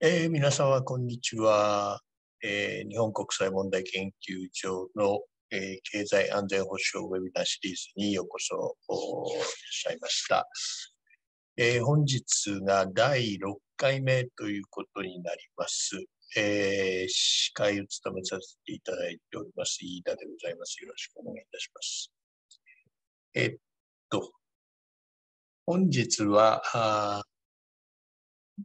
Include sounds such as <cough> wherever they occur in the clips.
えー、皆様、こんにちは、えー、日本国際問題研究所の、えー、経済安全保障ウェビナーシリーズにようこそいらっしゃいました。え本日が第6回目ということになります。え司会を務めさせていただいております、飯田でございます。よろしくお願いいたします。えっと、本日は、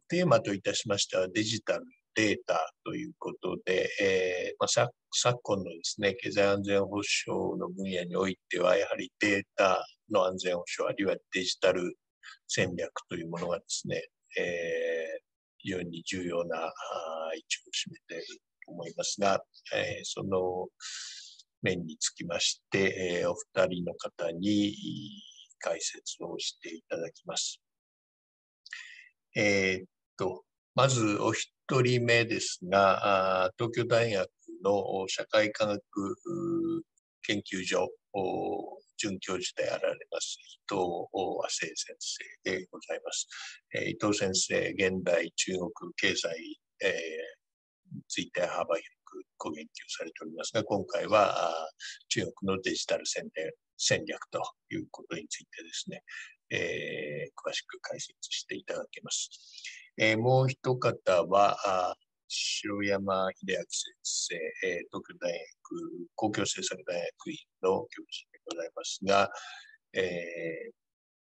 テーマといたしましてはデジタルデータということで、えーまあ、昨今のですね、経済安全保障の分野においては、やはりデータの安全保障、あるいはデジタル戦略というものがですね、えー、非常に重要な位置を占めていると思いますが、えー、その面につきまして、えー、お二人の方に解説をしていただきます。えー、と、まずお一人目ですが、東京大学の社会科学研究所准教授であられます伊藤和生先生でございます。伊藤先生、現代中国経済、について幅広くご研究されておりますが、今回は中国のデジタル戦略戦略ということについてですね、えー、詳しく解説していただけます。えー、もう一方は、城山秀明先生、え東京大学公共政策大学院の教授でございますが、えー、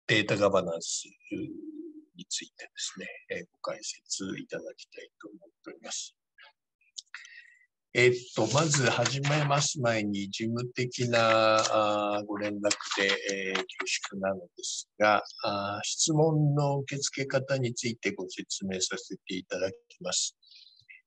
データガバナンスについてですね、えー、ご解説いただきたいと思っております。えっと、まず始めます前に事務的なご連絡で、えー、恐縮なのですがあ、質問の受付方についてご説明させていただきます。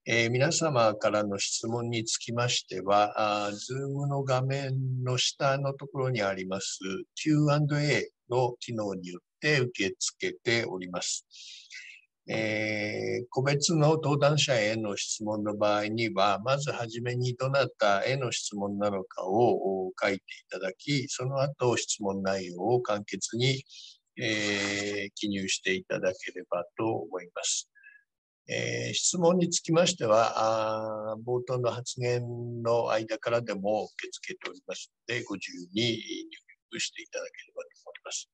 えー、皆様からの質問につきましては、ズームの画面の下のところにあります Q&A の機能によって受け付けております。えー、個別の登壇者への質問の場合には、まずはじめにどなたへの質問なのかを書いていただき、その後質問内容を簡潔に、えー、記入していただければと思います。えー、質問につきましては冒頭の発言の間からでも受け付けておりますので、ご自由に入力していただければと思います。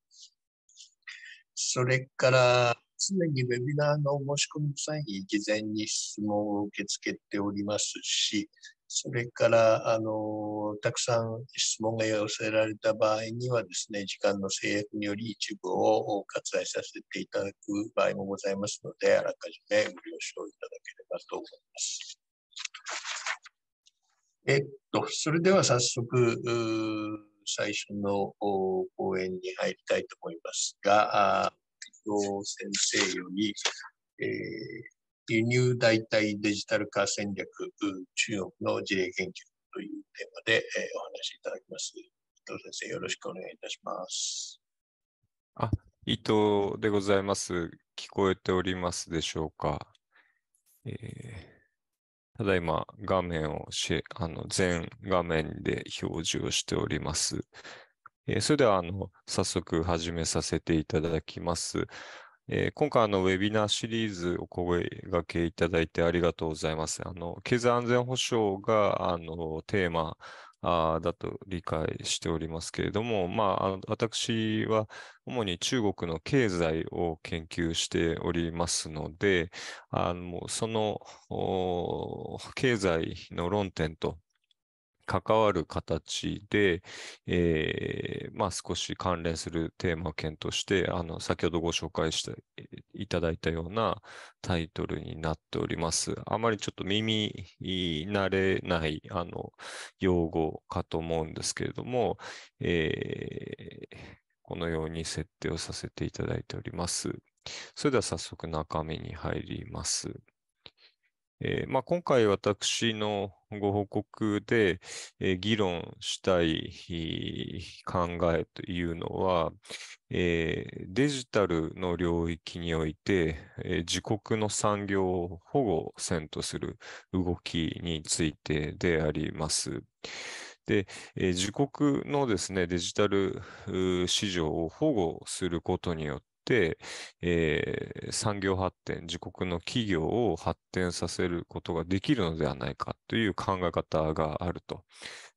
それから、常にウェビナーの申し込み際に事前に質問を受け付けておりますし、それから、あの、たくさん質問が寄せられた場合にはですね、時間の制約により一部を割愛させていただく場合もございますので、あらかじめご了承いただければと思います。えっと、それでは早速、最初の講演に入りたいと思いますが、藤先生より、えー、輸入代替デジタル化戦略中国の事例研究というテーマで、えー、お話しいただきます。伊藤先生、よろしくお願いいたします。あ、伊藤でございます。聞こえておりますでしょうか。えー、ただいま画面をあの全画面で表示をしております。えー、それではあの早速始めさせていただきます。えー、今回のウェビナーシリーズお声がけいただいてありがとうございます。あの経済安全保障があのテーマあだと理解しておりますけれども、まあ、私は主に中国の経済を研究しておりますので、あのその経済の論点と関わる形で、えー、まあ、少し関連するテーマを検討して、あの、先ほどご紹介していただいたようなタイトルになっております。あまりちょっと耳慣れない、あの、用語かと思うんですけれども、えー、このように設定をさせていただいております。それでは早速中身に入ります。えーまあ、今回私のご報告で、えー、議論したい考えというのは、えー、デジタルの領域において、えー、自国の産業を保護せんとする動きについてであります。で、えー、自国のですね、デジタル市場を保護することによって、、えー、産業発展、自国の企業を発展させることができるのではないかという考え方があると。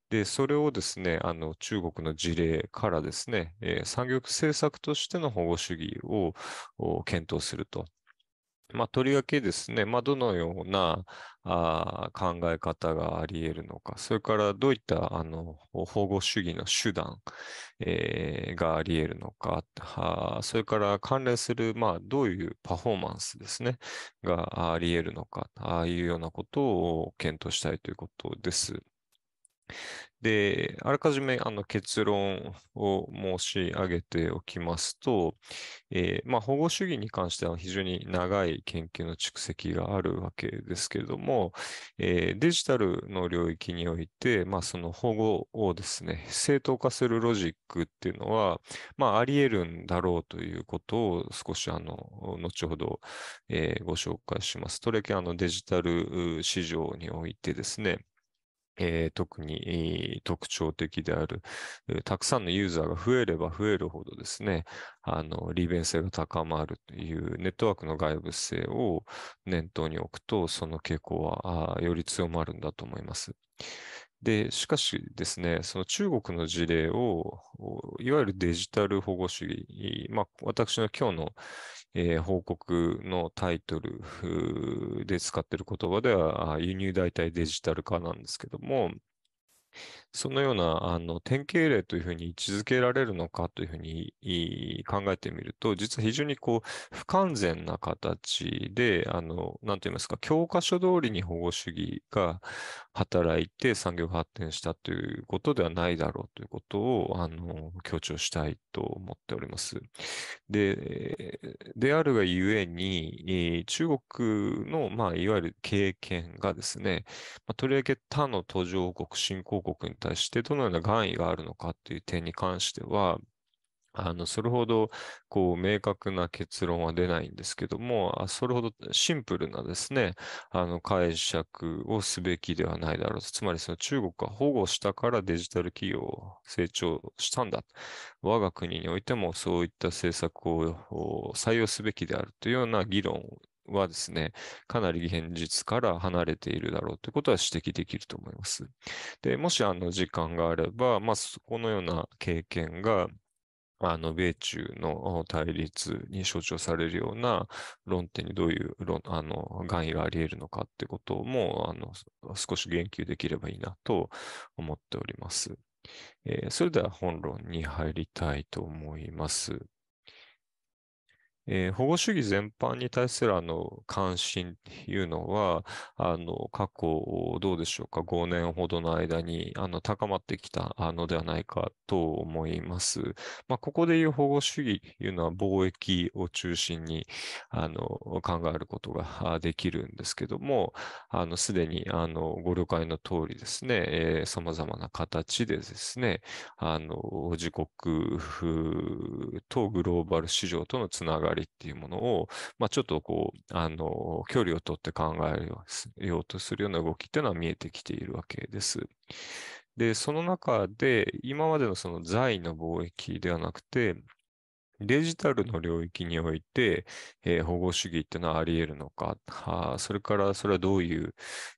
で、それをですね、あの、中国の事例からですね、えー、産業政策としての保護主義を検討すると。まあ、とりわけですね、まあ、どのようなあ考え方があり得るのか、それからどういったあの保護主義の手段、えー、があり得るのか、あそれから関連する、まあ、どういうパフォーマンスですね、があり得るのか、ああいうようなことを検討したいということです。で、あらかじめあの結論を申し上げておきますと、えー、まあ、保護主義に関しては非常に長い研究の蓄積があるわけですけれども、えー、デジタルの領域において、まあ、その保護をですね、正当化するロジックっていうのは、まあ、あり得るんだろうということを少しあの後ほど、えー、ご紹介します。とりわけあのデジタル市場においてですね、えー、特に特徴的である、たくさんのユーザーが増えれば増えるほどですね、あの、利便性が高まるというネットワークの外部性を念頭に置くと、その傾向はより強まるんだと思います。で、しかしですね、その中国の事例を、いわゆるデジタル保護主義、まあ、私の今日のえー、報告のタイトルで使ってる言葉では、輸入代替デジタル化なんですけども、そのようなあの典型例というふうに位置づけられるのかというふうに考えてみると、実は非常にこう不完全な形で、あの、なんて言いますか、教科書通りに保護主義が働いて産業が発展したということではないだろうということを、あの、強調したいと思っております。で、であるがゆえに、中国の、まあ、いわゆる経験がですね、まあ、とりわけ他の途上国、新興国に対してどのような願意があるのかという点に関しては、あの、それほど、こう、明確な結論は出ないんですけども、それほどシンプルなですね、あの、解釈をすべきではないだろうと。つまり、その中国が保護したからデジタル企業を成長したんだ。我が国においてもそういった政策を採用すべきであるというような議論はですね、かなり現実から離れているだろうということは指摘できると思います。で、もしあの時間があれば、まあ、このような経験があの、米中の対立に象徴されるような論点にどういう論、あの、含意があり得るのかってことも、あの、少し言及できればいいなと思っております。えー、それでは本論に入りたいと思います。えー、保護主義全般に対するあの関心というのは、あの過去どうでしょうか、5年ほどの間にあの高まってきたのではないかと思います。まあ、ここでいう保護主義というのは貿易を中心にあの考えることができるんですけども、すでにあのご了解の通りですね、え様々な形でですね、あの自国とグローバル市場とのつながりわりっていうものを、まあ、ちょっとこう、あの、距離を取って考えようとするような動きっていうのは見えてきているわけです。で、その中で、今までのその財の貿易ではなくて、デジタルの領域において、えー、保護主義っていうのはあり得るのか、はそれからそれはどういう、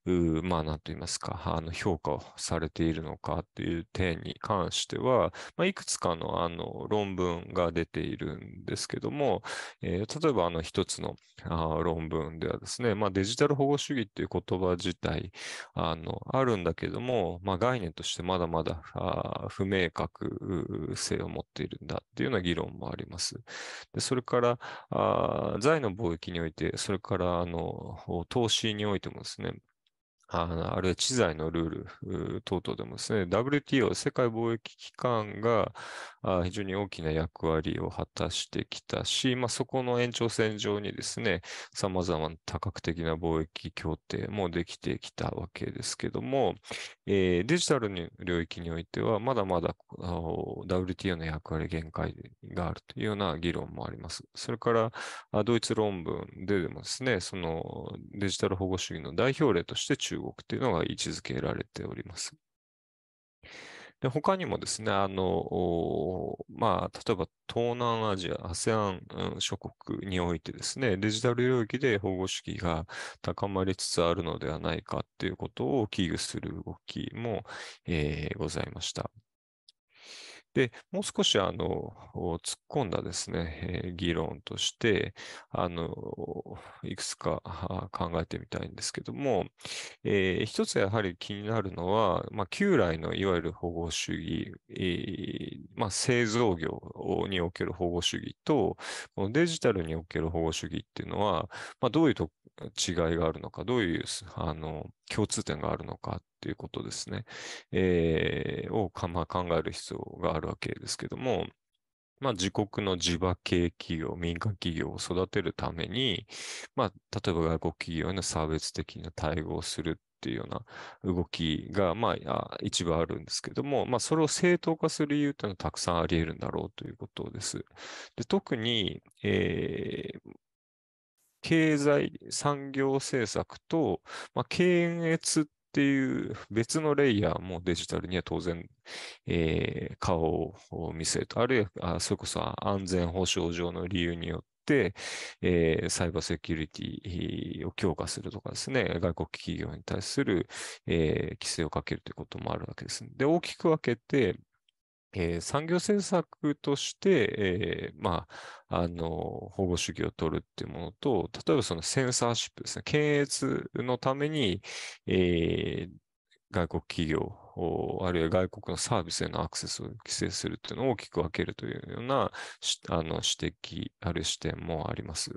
うまあ何と言いますか、あの評価をされているのかっていう点に関しては、まあ、いくつかのあの論文が出ているんですけども、えー、例えばあの一つのあ論文ではですね、まあ、デジタル保護主義っていう言葉自体、あの、あるんだけども、まあ、概念としてまだまだ不明確性を持っているんだっていうような議論もあります。ます。でそれからあ、財の貿易において、それからあの投資においてもですね、あのあるいは知財のルール等々でもですね、WTO、世界貿易機関が非常に大きな役割を果たしてきたし、まあ、そこの延長線上にですね、様々な多角的な貿易協定もできてきたわけですけども、えー、デジタルの領域においては、まだまだ WTO の役割限界があるというような議論もあります。それから、ドイツ論文ででもですね、そのデジタル保護主義の代表例として中国というのが位置づけられております。で他にもですね、あの、まあ、例えば東南アジア、ASEAN 諸国においてですね、デジタル領域で保護主義が高まりつつあるのではないかっていうことを危惧する動きも、えー、ございました。で、もう少しあの、突っ込んだですね、えー、議論として、あの、いくつか考えてみたいんですけども、えー、一つやはり気になるのは、まあ、旧来のいわゆる保護主義、えー、まあ、製造業における保護主義と、デジタルにおける保護主義っていうのは、まあ、どういうと違いがあるのか、どういうあの共通点があるのかっていうことですね、えー、を、まあ、考える必要があるわけですけども、まあ、自国の地場系企業、民間企業を育てるために、まあ、例えば外国企業への差別的な対応をするっていうような動きが、まあ、一部あるんですけども、まあ、それを正当化する理由というのはたくさんあり得るんだろうということです。で特に、えー、経済産業政策と、まあ、検閲っていう別のレイヤーもデジタルには当然、えー、顔を見せると、あるいはそれこそ安全保障上の理由によって、えー、サイバーセキュリティを強化するとかですね、外国企業に対する、えー、規制をかけるということもあるわけです。で、大きく分けて、えー、産業政策として、えー、まあ、あの、保護主義を取るっていうものと、例えばそのセンサーシップですね、検閲のために、えー、外国企業、あるいは外国のサービスへのアクセスを規制するっていうのを大きく分けるというような、あの、指摘、ある視点もあります。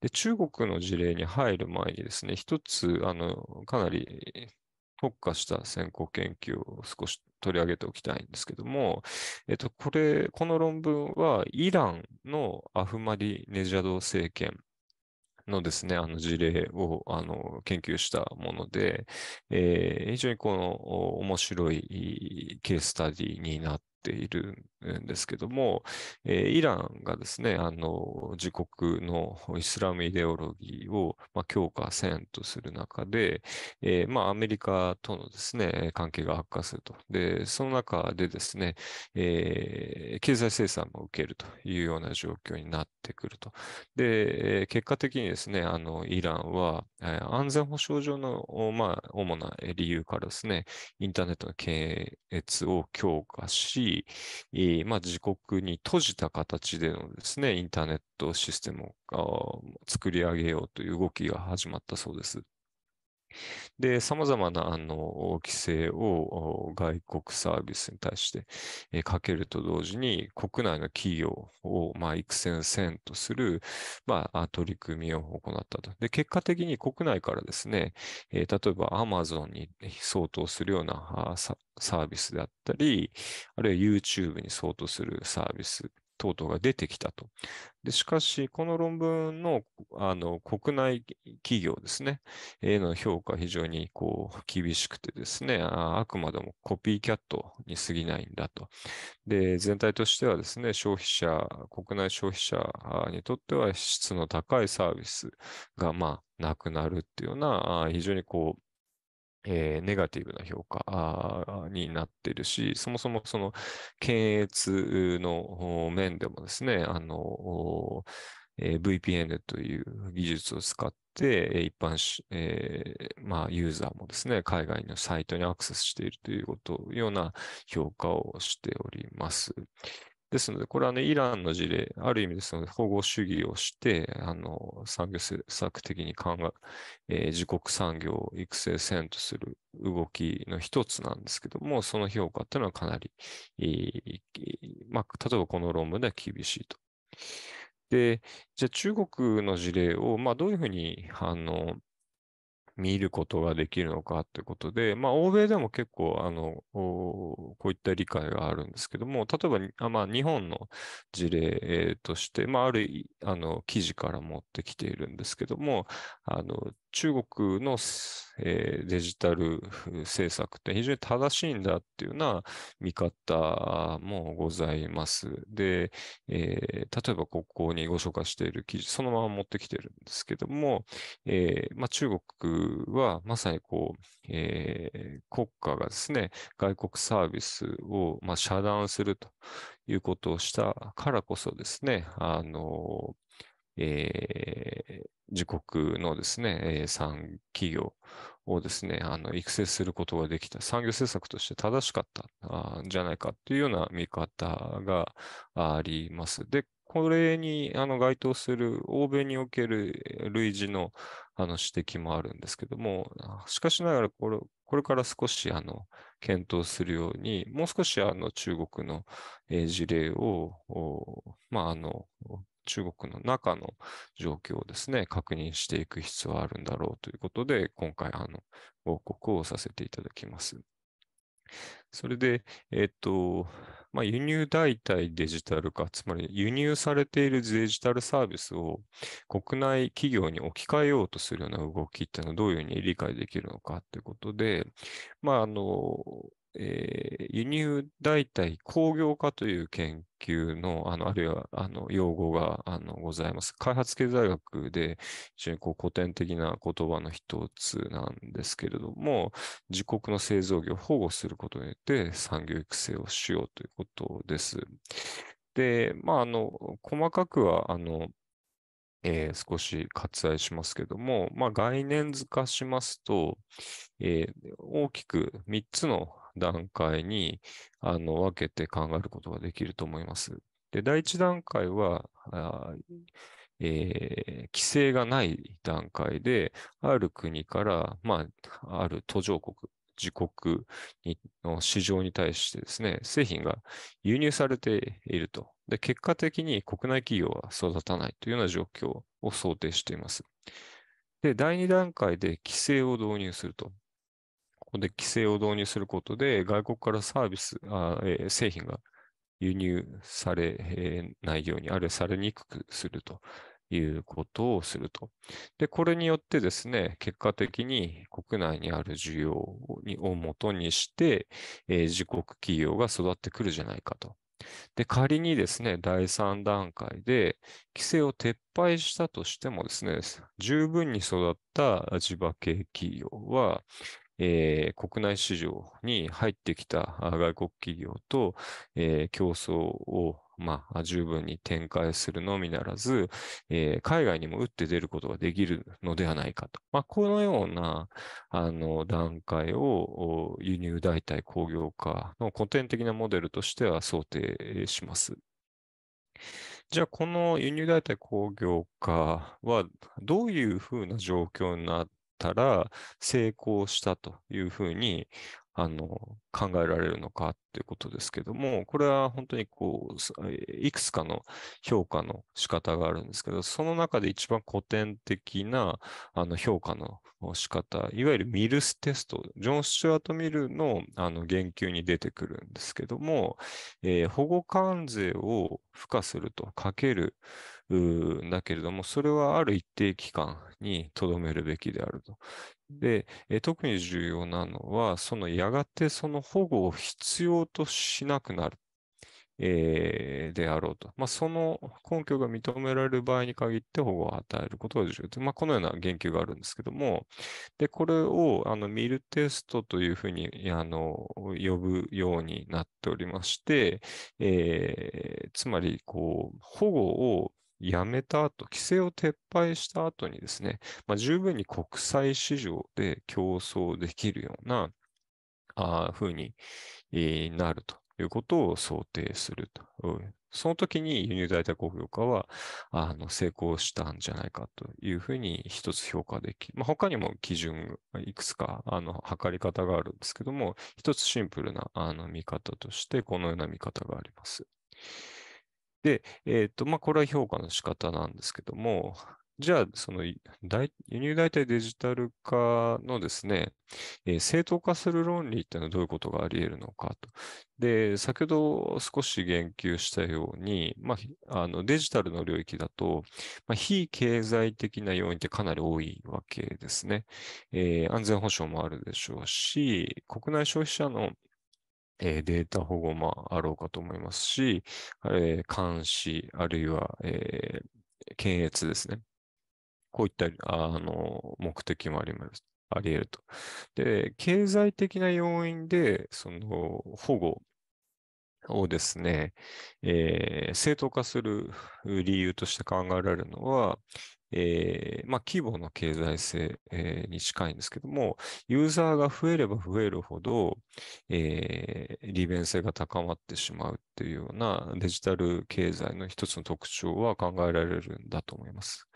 で、中国の事例に入る前にですね、一つ、あの、かなり特化した先行研究を少し取り上げておきたいんですけども、えっと、これ、この論文はイランのアフマディネジャド政権のですね、あの事例をあの研究したもので、えー、非常にこの面白いケーススタディになっているんですけども、えー、イランがですね、あの、自国のイスラムイデオロギーを、まあ、強化せんとする中で、えー、まあ、アメリカとのですね、関係が悪化すると。で、その中でですね、えー、経済制裁も受けるというような状況になってくると。で、結果的にですね、あの、イランは、え安全保障上の、まあ、主な理由からですね、インターネットの検閲を強化し、えまあ、自国に閉じた形でのですね、インターネットシステムを作り上げようという動きが始まったそうです。で、様々なあの規制を外国サービスに対してかけると同時に、国内の企業をまあ育成せんとするまあ取り組みを行ったと。で、結果的に国内からですね、例えばアマゾンに相当するようなサービスであったり、あるいは YouTube に相当するサービス等々が出てきたと。でしかし、この論文のあの国内企業ですね、への評価非常にこう厳しくてですねあ、あくまでもコピーキャットに過ぎないんだと。で、全体としてはですね、消費者、国内消費者にとっては質の高いサービスが、まあ、なくなるっていうような、非常にこう、えー、ネガティブな評価になってるし、そもそもその検閲の面でもですね、あの、えー、VPN という技術を使って、一般えー、まあ、ユーザーもですね、海外のサイトにアクセスしているということ、ような評価をしております。ですので、これは、ね、イランの事例、ある意味ですので、保護主義をして、あの産業政策的に考ええー、自国産業を育成せんとする動きの一つなんですけども、その評価っていうのはかなり、えー、まあ、例えばこの論文では厳しいと。で、じゃあ中国の事例を、まあ、どういうふうに、あの、見ることができるのかってことで、まあ、欧米でも結構、あの、こういった理解があるんですけども、例えば、まあ、日本の事例として、まあ、ある、あの、記事から持ってきているんですけども、あの、中国の、えー、デジタル政策って非常に正しいんだっていうような見方もございます。で、えー、例えばここにご紹介している記事、そのまま持ってきてるんですけども、えー、まあ、中国はまさにこう、え国家がですね、外国サービスを、ま遮断するということをしたからこそですね、あのえー、自国のですね、えー、産企業をですね、あの、育成することができた、産業政策として正しかったんじゃないかっていうような見方があります。で、これにあの該当する欧米における類似のあの指摘もあるんですけども、しかしながらこれ、これから少しあの検討するように、もう少しあの中国の事例を、まあ、あの中国の中の状況をですね、確認していく必要はあるんだろうということで、今回、あの、報告をさせていただきます。それで、えっと、まあ、輸入代替デジタル化、つまり輸入されているデジタルサービスを国内企業に置き換えようとするような動きっていうのはどういうふうに理解できるのかということで、まあ、あの、えー、輸入代替工業化という研究の、あのあるいはあの用語があのございます。開発経済学で非常にこう古典的な言葉の一つなんですけれども、自国の製造業を保護することによって産業育成をしようということです。で、まあ、あの、細かくは、あの、えー、少し割愛しますけれども、まあ、概念づ化しますと、えー、大きく3つの段階にあの分けて考えることができると思います。で、第一段階は、あえー、規制がない段階で、ある国から、まあ、ある途上国、自国の市場に対してですね、製品が輸入されていると。で、結果的に国内企業は育たないというような状況を想定しています。で、第2段階で規制を導入すると。ここで規制を導入することで、外国からサービス、あえー、製品が輸入されないように、あるいはされにくくするということをすると。で、これによってですね、結果的に国内にある需要をもとにして、えー、自国企業が育ってくるじゃないかと。で、仮にですね、第3段階で規制を撤廃したとしてもですね、十分に育った地場系企業は、えー、国内市場に入ってきた外国企業と、えー、競争をまあ、十分に展開するのみならず、えー、海外にも打って出ることができるのではないかと。まあ、このような、あの、段階を輸入代替工業化の古典的なモデルとしては想定します。じゃあ、この輸入代替工業化はどういうふうな状況になったら成功したというふうにあの考えられるのかということですけども、これは本当にこういくつかの評価の仕方があるんですけど、その中で一番古典的なあの評価の仕方、いわゆるミルステスト、ジョン・スチュアート・ミルのあの言及に出てくるんですけども、えー、保護関税を付加するとかけるうんだけれども、それはある一定期間にとどめるべきであると。で、え特に重要なのは、そのやがてその保護を必要としなくなる。えー、であろうと。まあ、その根拠が認められる場合に限って保護を与えることが重要で、まあ、このような言及があるんですけども、で、これを、あの、ミルテストというふうに、あの、呼ぶようになっておりまして、えー、つまり、こう、保護をやめた後、規制を撤廃した後にですね、まあ、十分に国際市場で競争できるようなあ風になるということを想定すると。その時に輸入代替工業化はあの成功したんじゃないかというふうに一つ評価でき、まあ、他にも基準いくつかあの測り方があるんですけども、一つシンプルなあの見方としてこのような見方があります。で、えっ、ー、と、まあ、これは評価の仕方なんですけども、じゃあ、その輸入代替デジタル化のですね、えー、正当化する論理っていうのはどういうことがあり得るのかと。で、先ほど少し言及したように、まあ、あのデジタルの領域だと、まあ、非経済的な要因ってかなり多いわけですね、えー、安全保障もあるでしょうし、国内消費者のえー、データ保護もあろうかと思いますし、えー、監視、あるいは、えー、検閲ですね。こういったあの目的もあります。あり得ると。で、経済的な要因で、その保護をですね、えー、正当化する理由として考えられるのは、えー、まあ、規模の経済性、えー、に近いんですけども、ユーザーが増えれば増えるほど、えー、利便性が高まってしまうっていうようなデジタル経済の一つの特徴は考えられるんだと思います。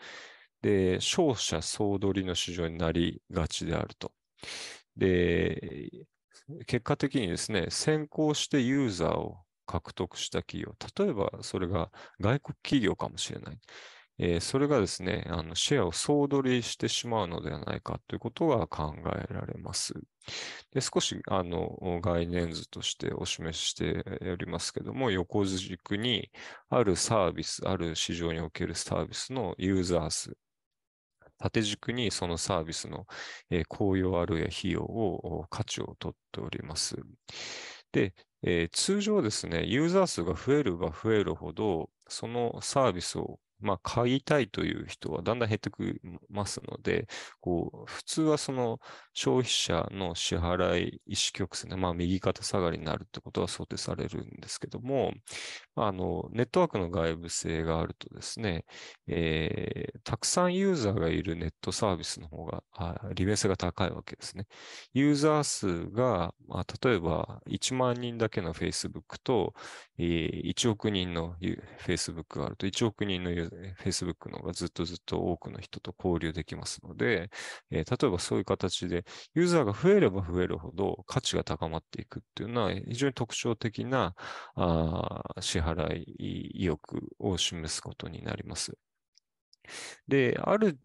で、勝者総取りの市場になりがちであると。で、結果的にですね、先行してユーザーを獲得した企業、例えばそれが外国企業かもしれない。えー、それがですね、あのシェアを総取りしてしまうのではないかということが考えられます。で少しあの概念図としてお示ししておりますけども、横軸にあるサービス、ある市場におけるサービスのユーザー数、縦軸にそのサービスの効用あるいは費用を価値をとっております。で、えー、通常ですね、ユーザー数が増えれば増えるほど、そのサービスをまあ、買いたいという人はだんだん減ってきますので、こう、普通はその消費者の支払い意思曲線で、まあ、右肩下がりになるってことは想定されるんですけども、あの、ネットワークの外部性があるとですね、えー、たくさんユーザーがいるネットサービスの方が、利便性が高いわけですね。ユーザー数が、まあ、例えば1万人だけの Facebook と、えー、1億人の Facebook があると、1億人のユーザーですね、Facebook の方がずっとずっと多くの人と交流できますので、えー、例えばそういう形で、ユーザーが増えれば増えるほど価値が高まっていくっていうのは、非常に特徴的なあ支払い意欲を示すことになります。で、ある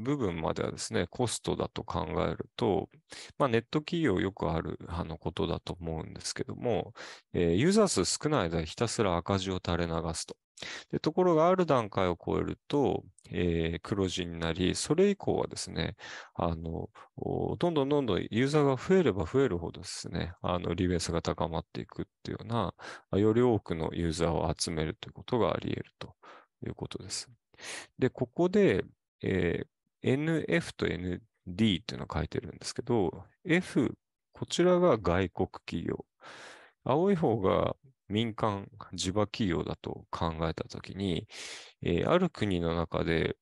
部分まではですね、コストだと考えると、まあ、ネット企業よくあるあのことだと思うんですけども、えー、ユーザー数少ない間ひたすら赤字を垂れ流すと。でところがある段階を超えると、えー、黒字になり、それ以降はですね、あの、どんどんどんどんユーザーが増えれば増えるほどですね、あの、利便性が高まっていくっていうような、より多くのユーザーを集めるということがあり得るということです。で、ここで、えー、NF と ND っていうのを書いてるんですけど、F、こちらが外国企業。青い方が民間、地場企業だと考えたときに、えー、ある国の中で、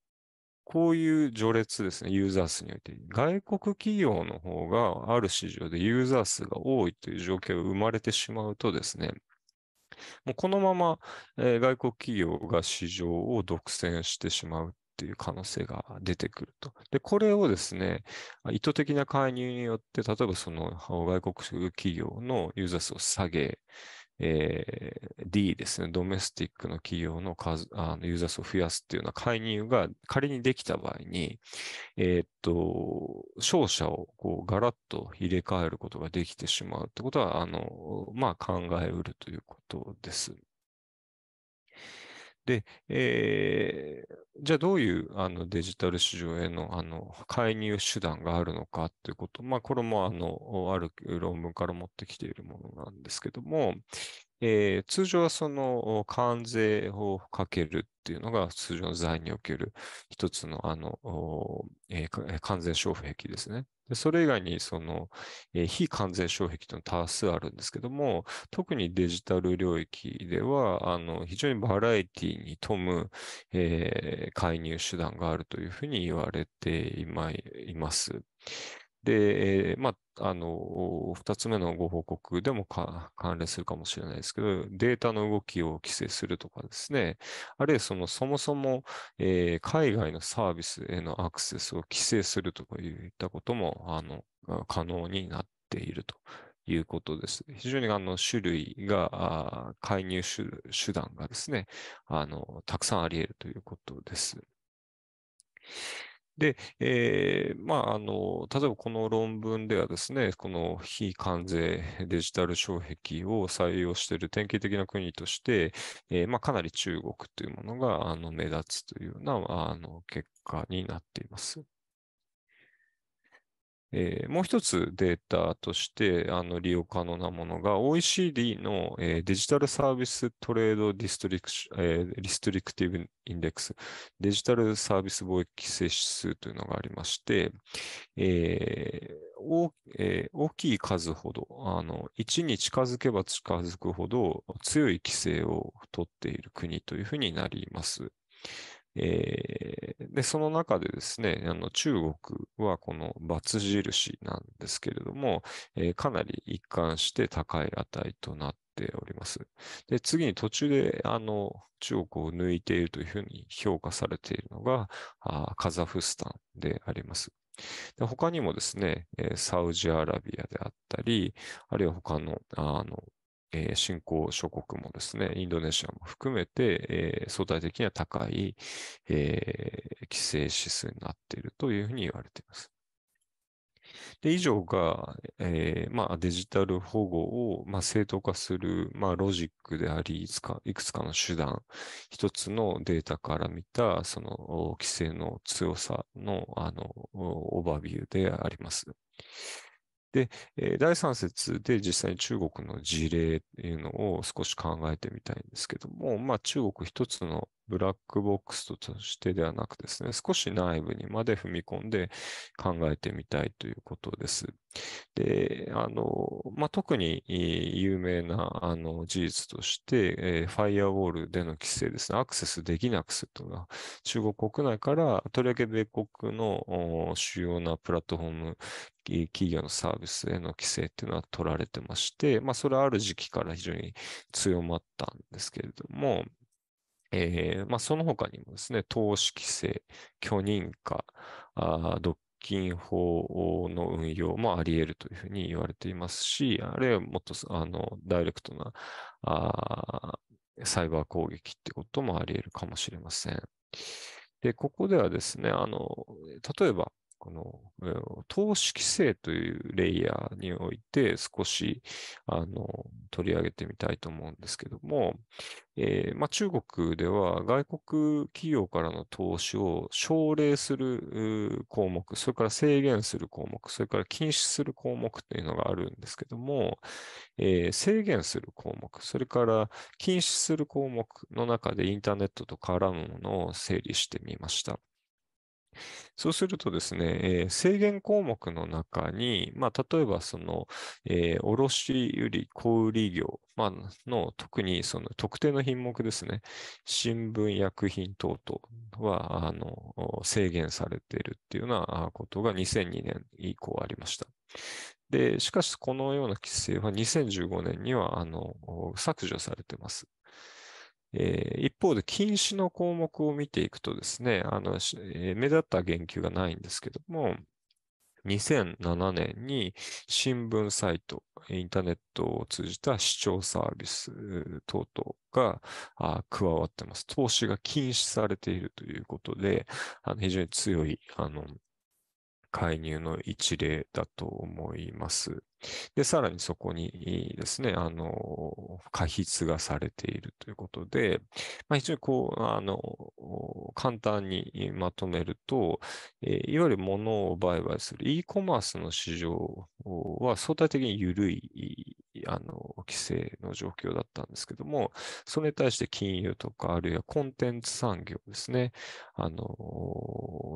こういう序列ですね、ユーザー数において。外国企業の方がある市場でユーザー数が多いという状況が生まれてしまうとですね、もうこのまま、えー、外国企業が市場を独占してしまうっていう可能性が出てくると。で、これをですね、意図的な介入によって、例えばその外国企業のユーザー数を下げ、えー、D ですね、ドメスティックの企業の数あのユーザー数を増やすっていうような介入が仮にできた場合に、えー、っと、商社をこうガラッと入れ替えることができてしまうってことは、あの、まあ、考えうるということです。で、えー、じゃあどういうあのデジタル市場へのあの介入手段があるのかということ、まあ、これもあのある論文から持ってきているものなんですけども、えー、通常はその関税をかけるっていうのが通常の財における一つのあの、えー、関税障壁ですね。でそれ以外にその、えー、非完全障壁というのは多数あるんですけども、特にデジタル領域では、あの非常にバラエティに富む、えー、介入手段があるというふうに言われていまいます。で、えー、まあ、あの、二つ目のご報告でも関連するかもしれないですけど、データの動きを規制するとかですね、あるいはその、そもそも、えー、海外のサービスへのアクセスを規制するとかいったことも、あの、可能になっているということです。非常にあの種類が、介入手段がですね、あの、たくさんあり得るということです。で、えー、まあ、あの、例えばこの論文ではですね、この非関税デジタル障壁を採用している典型的な国として、えー、まあ、かなり中国というものが、あの、目立つというような、あの、結果になっています。えー、もう一つデータとしてあの利用可能なものが OECD の、えー、デジタルサービストレードディストリク、えー、リストリクティブインデックス、デジタルサービス貿易規制指数というのがありまして、えー大えー、大きい数ほどあの、1に近づけば近づくほど強い規制を取っている国というふうになります。えー、で、その中でですね、あの中国はこの×印なんですけれども、えー、かなり一貫して高い値となっております。で、次に途中であの中国を抜いているというふうに評価されているのが、あカザフスタンであります。で他にもですね、サウジアラビアであったり、あるいは他のあのえー、新興諸国もですね、インドネシアも含めて、えー、相対的には高い、えー、規制指数になっているというふうに言われています。で以上が、えーまあ、デジタル保護を、まあ、正当化する、まあ、ロジックでありいつか、いくつかの手段、一つのデータから見たその規制の強さのあのオーバービューであります。で、え第3節で実際に中国の事例っていうのを少し考えてみたいんですけども、まあ中国一つのブラックボックスとしてではなくですね、少し内部にまで踏み込んで考えてみたいということです。で、あの、まあ、特に有名なあの事実として、えー、ファイアウォールでの規制ですね、アクセスできなくするというのは、中国国内からとりわけ米国の主要なプラットフォーム企業のサービスへの規制っていうのは取られてまして、まあ、それはある時期から非常に強まったんですけれども、えーまあ、その他にもですね、投資規制、許認可、独禁法の運用もあり得るというふうに言われていますし、あるいはもっとあのダイレクトなあサイバー攻撃ってこともあり得るかもしれません。で、ここではですね、あの、例えば、この、投資規制というレイヤーにおいて少しあの取り上げてみたいと思うんですけども、えー、まあ、中国では外国企業からの投資を奨励する項目、それから制限する項目、それから禁止する項目というのがあるんですけども、えー、制限する項目、それから禁止する項目の中でインターネットと絡むものを整理してみました。そうするとですね、えー、制限項目の中に、まあ、例えばその、えー、卸売、小売業、まあ、の特にその特定の品目ですね、新聞、薬品等々はあの制限されているっていうようなことが2002年以降ありました。で、しかしこのような規制は2015年にはあの削除されています。えー、一方で禁止の項目を見ていくとですね、あの、えー、目立った言及がないんですけども、2007年に新聞サイト、インターネットを通じた視聴サービス等々が加わってます。投資が禁止されているということで、あの非常に強いあの介入の一例だと思います。で、さらにそこにですね、あの、過筆がされているということで、まあ、非常にこう、あの、簡単にまとめると、えいわゆる物を売買する e コマースの市場は相対的に緩い、あの、規制の状況だったんですけども、それに対して金融とか、あるいはコンテンツ産業ですね、あの、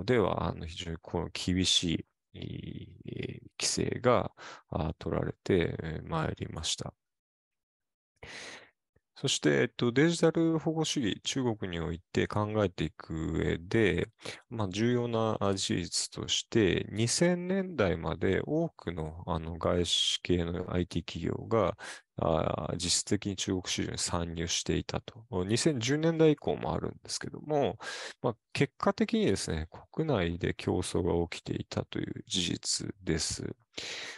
では、あの、非常にこの厳しい、規制が取られてまいりました。そして、えっと、デジタル保護主義、中国において考えていく上で、まあ、重要な事実として、2000年代まで多くのあの外資系の IT 企業が実質的に中国市場に参入していたと。2010年代以降もあるんですけども、まあ、結果的にですね、国内で競争が起きていたという事実です。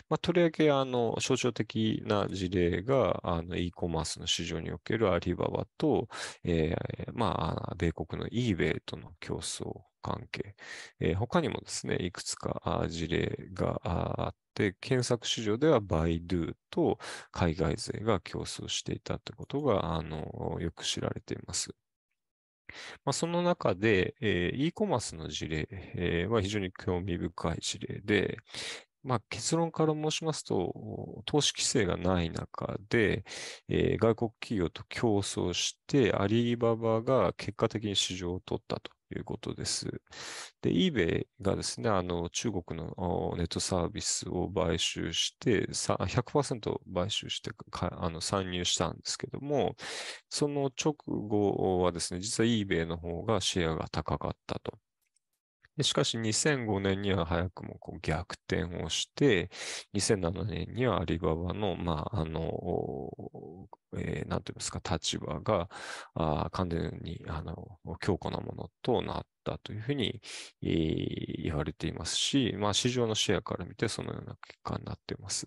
まあ、とりわけ、あの、象徴的な事例が、あの、e コマースの市場におけるアリババと、えー、まあ、米国の eBay との競争関係、えー、他にもですね、いくつか事例があっ、検索市場ではバイドゥと海外勢が競争していたということが、あの、よく知られています。まあ、その中で、えー、e コマースの事例、えー、は非常に興味深い事例で、まあ、結論から申しますと、投資規制がない中で、えー、外国企業と競争して、アリババが結果的に市場を取ったと。いうことです。で、eBay がですね、あの、中国のネットサービスを買収して、100%買収してあの、参入したんですけども、その直後はですね、実は eBay の方がシェアが高かったと。しかし2005年には早くもこう逆転をして、2007年にはアリババの、まあ、あの、えー、なんていうんですか、立場が、あ完全に、あの、強固なものとなったというふうに、えー、言われていますし、まあ、市場のシェアから見てそのような結果になっています。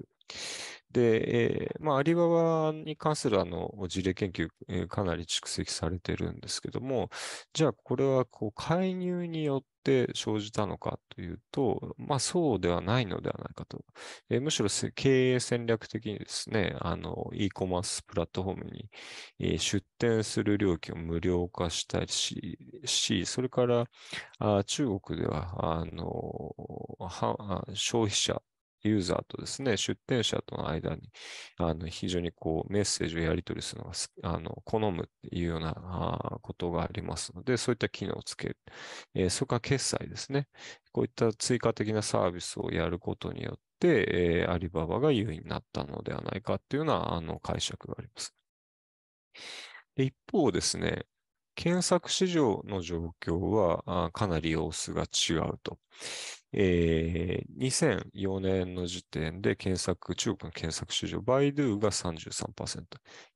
で、えー、まあ、アリババに関するあの事例研究、えー、かなり蓄積されてるんですけども、じゃあこれはこう介入によって生じたのかというと、まあそうではないのではないかと。えー、むしろ経営戦略的にですね、あの、e コマースプラットフォームに、え出店する料金を無料化したりし、しそれからあ中国では、あのは、消費者ユーザーとですね、出店者との間に、あの、非常にこう、メッセージをやり取りするのが、あの、好むっていうようなことがありますので、そういった機能をつける。えー、それから決済ですね。こういった追加的なサービスをやることによって、えー、アリババが優位になったのではないかっていうような、あの、解釈があります。一方ですね、検索市場の状況はかなり様子が違うと。えー、2004年の時点で検索、中国の検索市場、バイドゥが33%、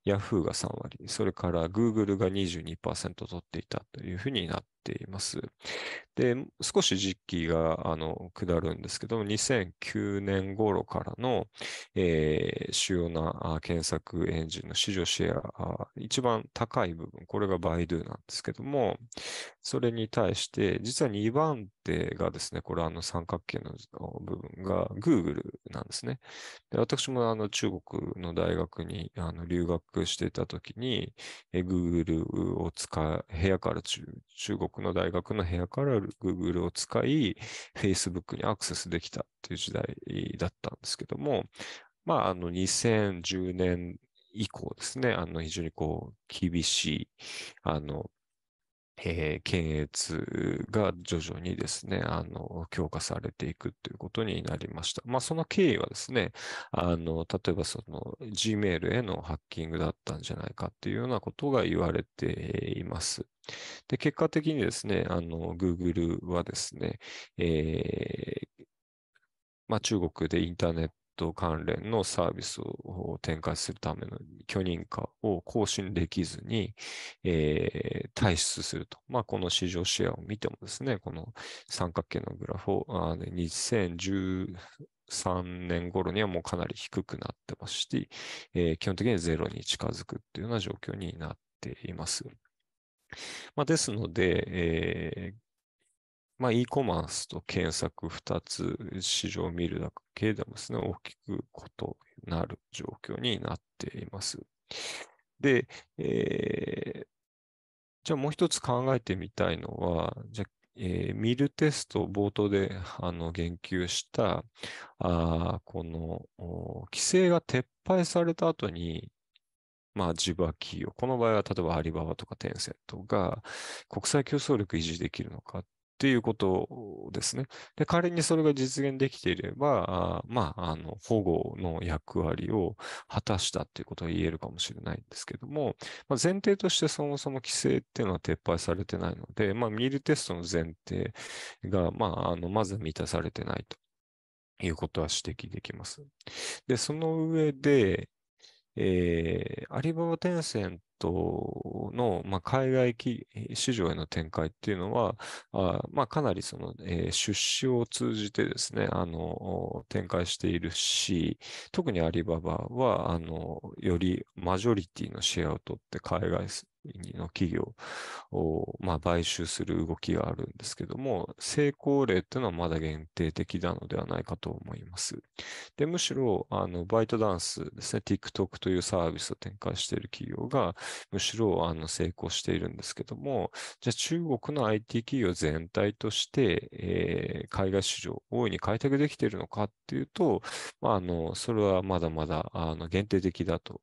ヤフーが3割、それからグーグルが22%取っていたというふうになっています。で、少し時期があの下るんですけども、2009年頃からの、えー、主要な検索エンジンの市場シェア、一番高い部分、これがバイドゥなんですけども、それに対して、実は2番手がですね、これあの三角形の部分が Google なんですね。で私もあの中国の大学にあの留学していた時に、グー、Google を使う、部屋から中国僕の大学の部屋から Google を使い、Facebook にアクセスできたという時代だったんですけども、まあ、あの、2010年以降ですね、あの、非常にこう、厳しい、あの、えー、検閲が徐々にですね、あの、強化されていくということになりました。まあ、その経緯はですね、あの、例えばその Gmail へのハッキングだったんじゃないかっていうようなことが言われています。で、結果的にですね、ル Google はですね、えー、まあ、中国でインターネット関連のサービスを展開するための許認可を更新できずに、えー、退出すると。まあ、この市場シェアを見てもですね、この三角形のグラフを、あ2 0 1 3年頃にはもうかなり低くなってますし、えー、基本的にゼロに近づくというような状況になっています。まあ、ですので、えー、まあ、e コマースと検索2つ市場を見るだけでもですね、大きく異なる状況になっています。で、えー、じゃあもう一つ考えてみたいのは、じゃあえー、テスト冒頭であの言及したあこの規制が撤廃された後にまあ、地場企業。この場合は、例えばアリババとかテンセントが国際競争力維持できるのかっていうことですね。で、仮にそれが実現できていれば、あまあ、あの、保護の役割を果たしたっていうことが言えるかもしれないんですけども、まあ、前提としてそもそも規制っていうのは撤廃されてないので、まあ、ミールテストの前提が、まあ、あの、まず満たされてないと。いうことは指摘できます。で、その上で、えー、アリババテンセントの、まあ、海外市場への展開っていうのは、あまあ、かなりその、えー、出資を通じてですね、あの、展開しているし、特にアリババは、あの、よりマジョリティのシェアを取って海外の企業を、まあ、買収する動きがあるんですけども、成功例っていうのはまだ限定的なのではないかと思います。で、むしろ、あの、バイトダンスですね、TikTok というサービスを展開している企業が、むしろ、あの、成功しているんですけども、じゃあ中国の IT 企業全体として、えー、海外市場大いに開拓できているのかっていうと、まあ、あの、それはまだまだ、あの、限定的だと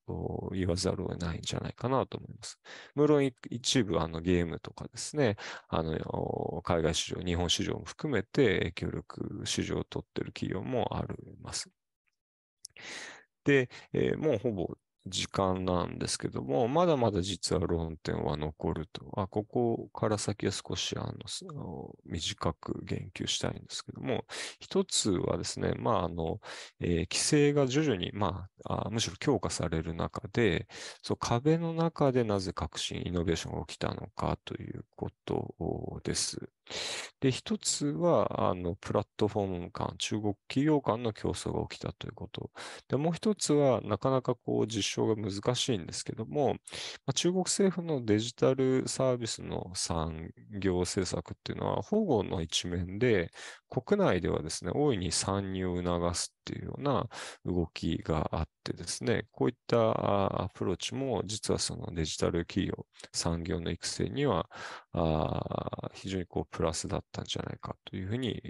言わざるを得ないんじゃないかなと思います。無論一部あのゲームとかですね、あの、海外市場、日本市場も含めて影響力市場を取ってる企業もあります。で、えー、もうほぼ時間なんですけども、まだまだ実は論点は残ると。あ、ここから先は少しあの、短く言及したいんですけども、一つはですね、まあ、あの、えー、規制が徐々に、まあ、あむしろ強化される中で、そう、壁の中でなぜ革新、イノベーションが起きたのかということです。で、一つは、あの、プラットフォーム間、中国企業間の競争が起きたということ。で、もう一つは、なかなかこう、実証が難しいんですけども、まあ、中国政府のデジタルサービスの産業政策っていうのは、保護の一面で、国内ではですね、大いに参入を促すっていうような動きがあってですね、こういったアプローチも、実はそのデジタル企業、産業の育成には、非常にこう、プラスだったんじゃないかというふうに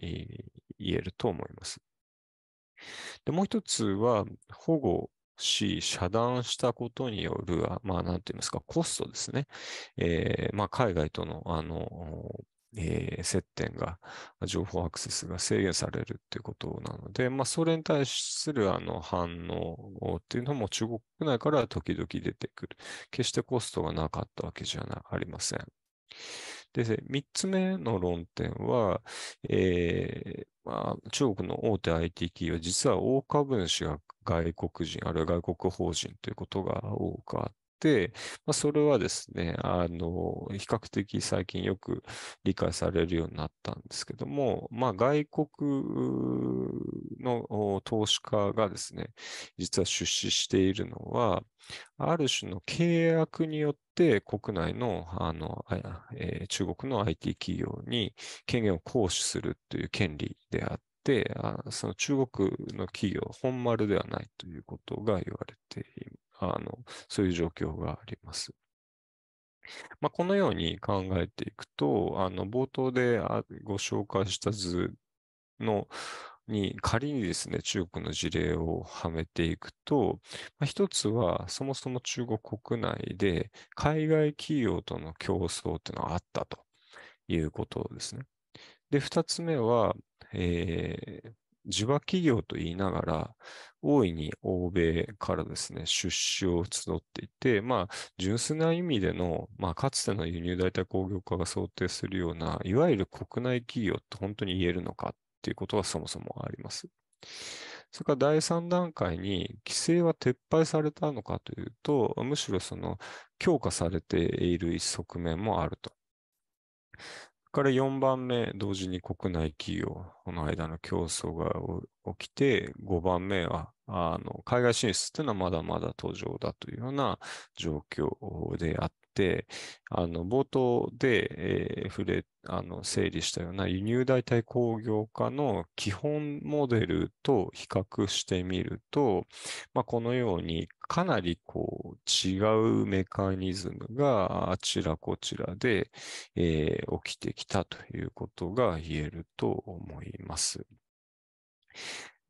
言えると思います。でもう一つは、保護し、遮断したことによる、まあ、なんて言いますか、コストですね。えー、まあ、海外との、あの、えー、接点が、情報アクセスが制限されるっていうことなので、まあ、それに対するあの反応っていうのも中国国内から時々出てくる。決してコストがなかったわけじゃありません。で、3つ目の論点は、えーまあ、中国の大手 IT 企業、実は大株主が外国人、あるいは外国法人ということが多くあって、て、まあ、それはですね、あの、比較的最近よく理解されるようになったんですけども、まあ、外国の投資家がですね、実は出資しているのは、ある種の契約によって国内のあの、えー、中国の IT 企業に権限を行使するという権利であって、あその中国の企業、本丸ではないということが言われています。あの、そういう状況があります。まあ、このように考えていくと、あの、冒頭でご紹介した図の、に仮にですね、中国の事例をはめていくと、まあ、一つはそもそも中国国内で海外企業との競争というのはあったということですね。で、二つ目は、えー、自我企業と言いながら、大いに欧米からですね、出資を募っていて、まあ、純粋な意味での、まあ、かつての輸入代替工業化が想定するような、いわゆる国内企業って本当に言えるのかっていうことはそもそもあります。それから第3段階に規制は撤廃されたのかというと、むしろその強化されている側面もあると。から4番目、同時に国内企業、この間の競争が起きて、5番目は、あの海外進出というのはまだまだ途上だというような状況であっ、あの、冒頭で、えー、触れ、あの、整理したような輸入代替工業化の基本モデルと比較してみると、まあ、このようにかなりこう違うメカニズムがあちらこちらで、えー、起きてきたということが言えると思います。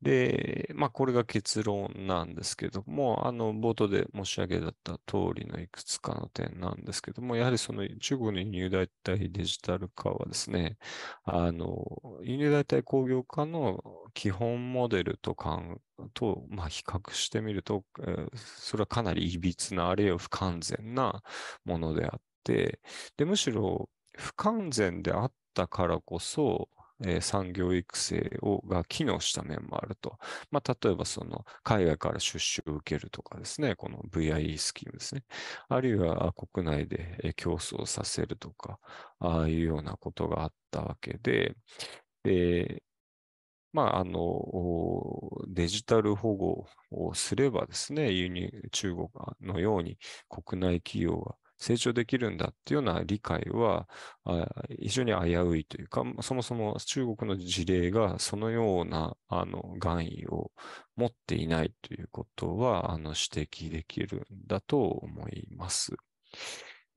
で、まあ、これが結論なんですけども、あの、冒頭で申し上げた通りのいくつかの点なんですけども、やはりその中国の輸入代替デジタル化はですね、あの、輸入代替工業化の基本モデルとかと、まあ、比較してみると、えー、それはかなり歪な、あるいは不完全なものであって、で、むしろ不完全であったからこそ、えー、産業育成をが機能した面もあると。まあ、例えばその海外から出資を受けるとかですね、この VIE スキームですね。あるいは国内で競争させるとか、ああいうようなことがあったわけで、で、まあ、あの、デジタル保護をすればですね、輸入、中国のように国内企業が成長できるんだっていうような理解は、非常に危ういというか、そもそも中国の事例がそのような、あの、願意を持っていないということは、あの、指摘できるんだと思います。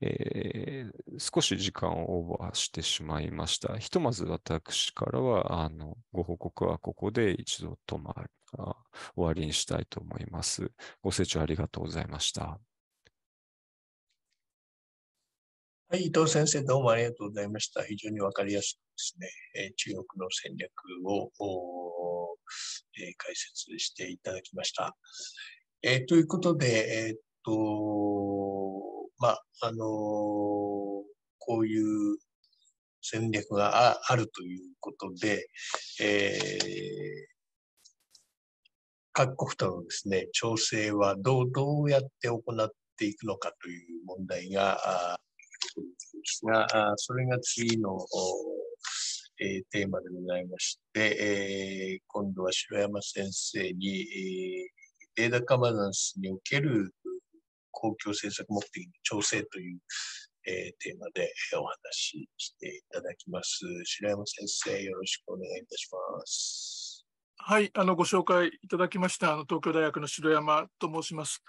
えー、少し時間をオーバーしてしまいました。ひとまず私からは、あの、ご報告はここで一度止まる、終わりにしたいと思います。ご清聴ありがとうございました。はい、伊藤先生、どうもありがとうございました。非常にわかりやすくですね、え中国の戦略を、え解説していただきました。えー、ということで、えー、っと、まあ、あのー、こういう戦略があるということで、え各国とのですね、調整はどう、どうやって行っていくのかという問題が、くるんですが、それが次の、えー、テーマでございまして、えー、今度は白山先生に、えー、データカバナンスにおける公共政策目的の調整という、えー、テーマでお話ししていただきます。城山先生、よろしくお願いいたします。はい、あのご紹介いただきました、あの東京大学の城山と申します。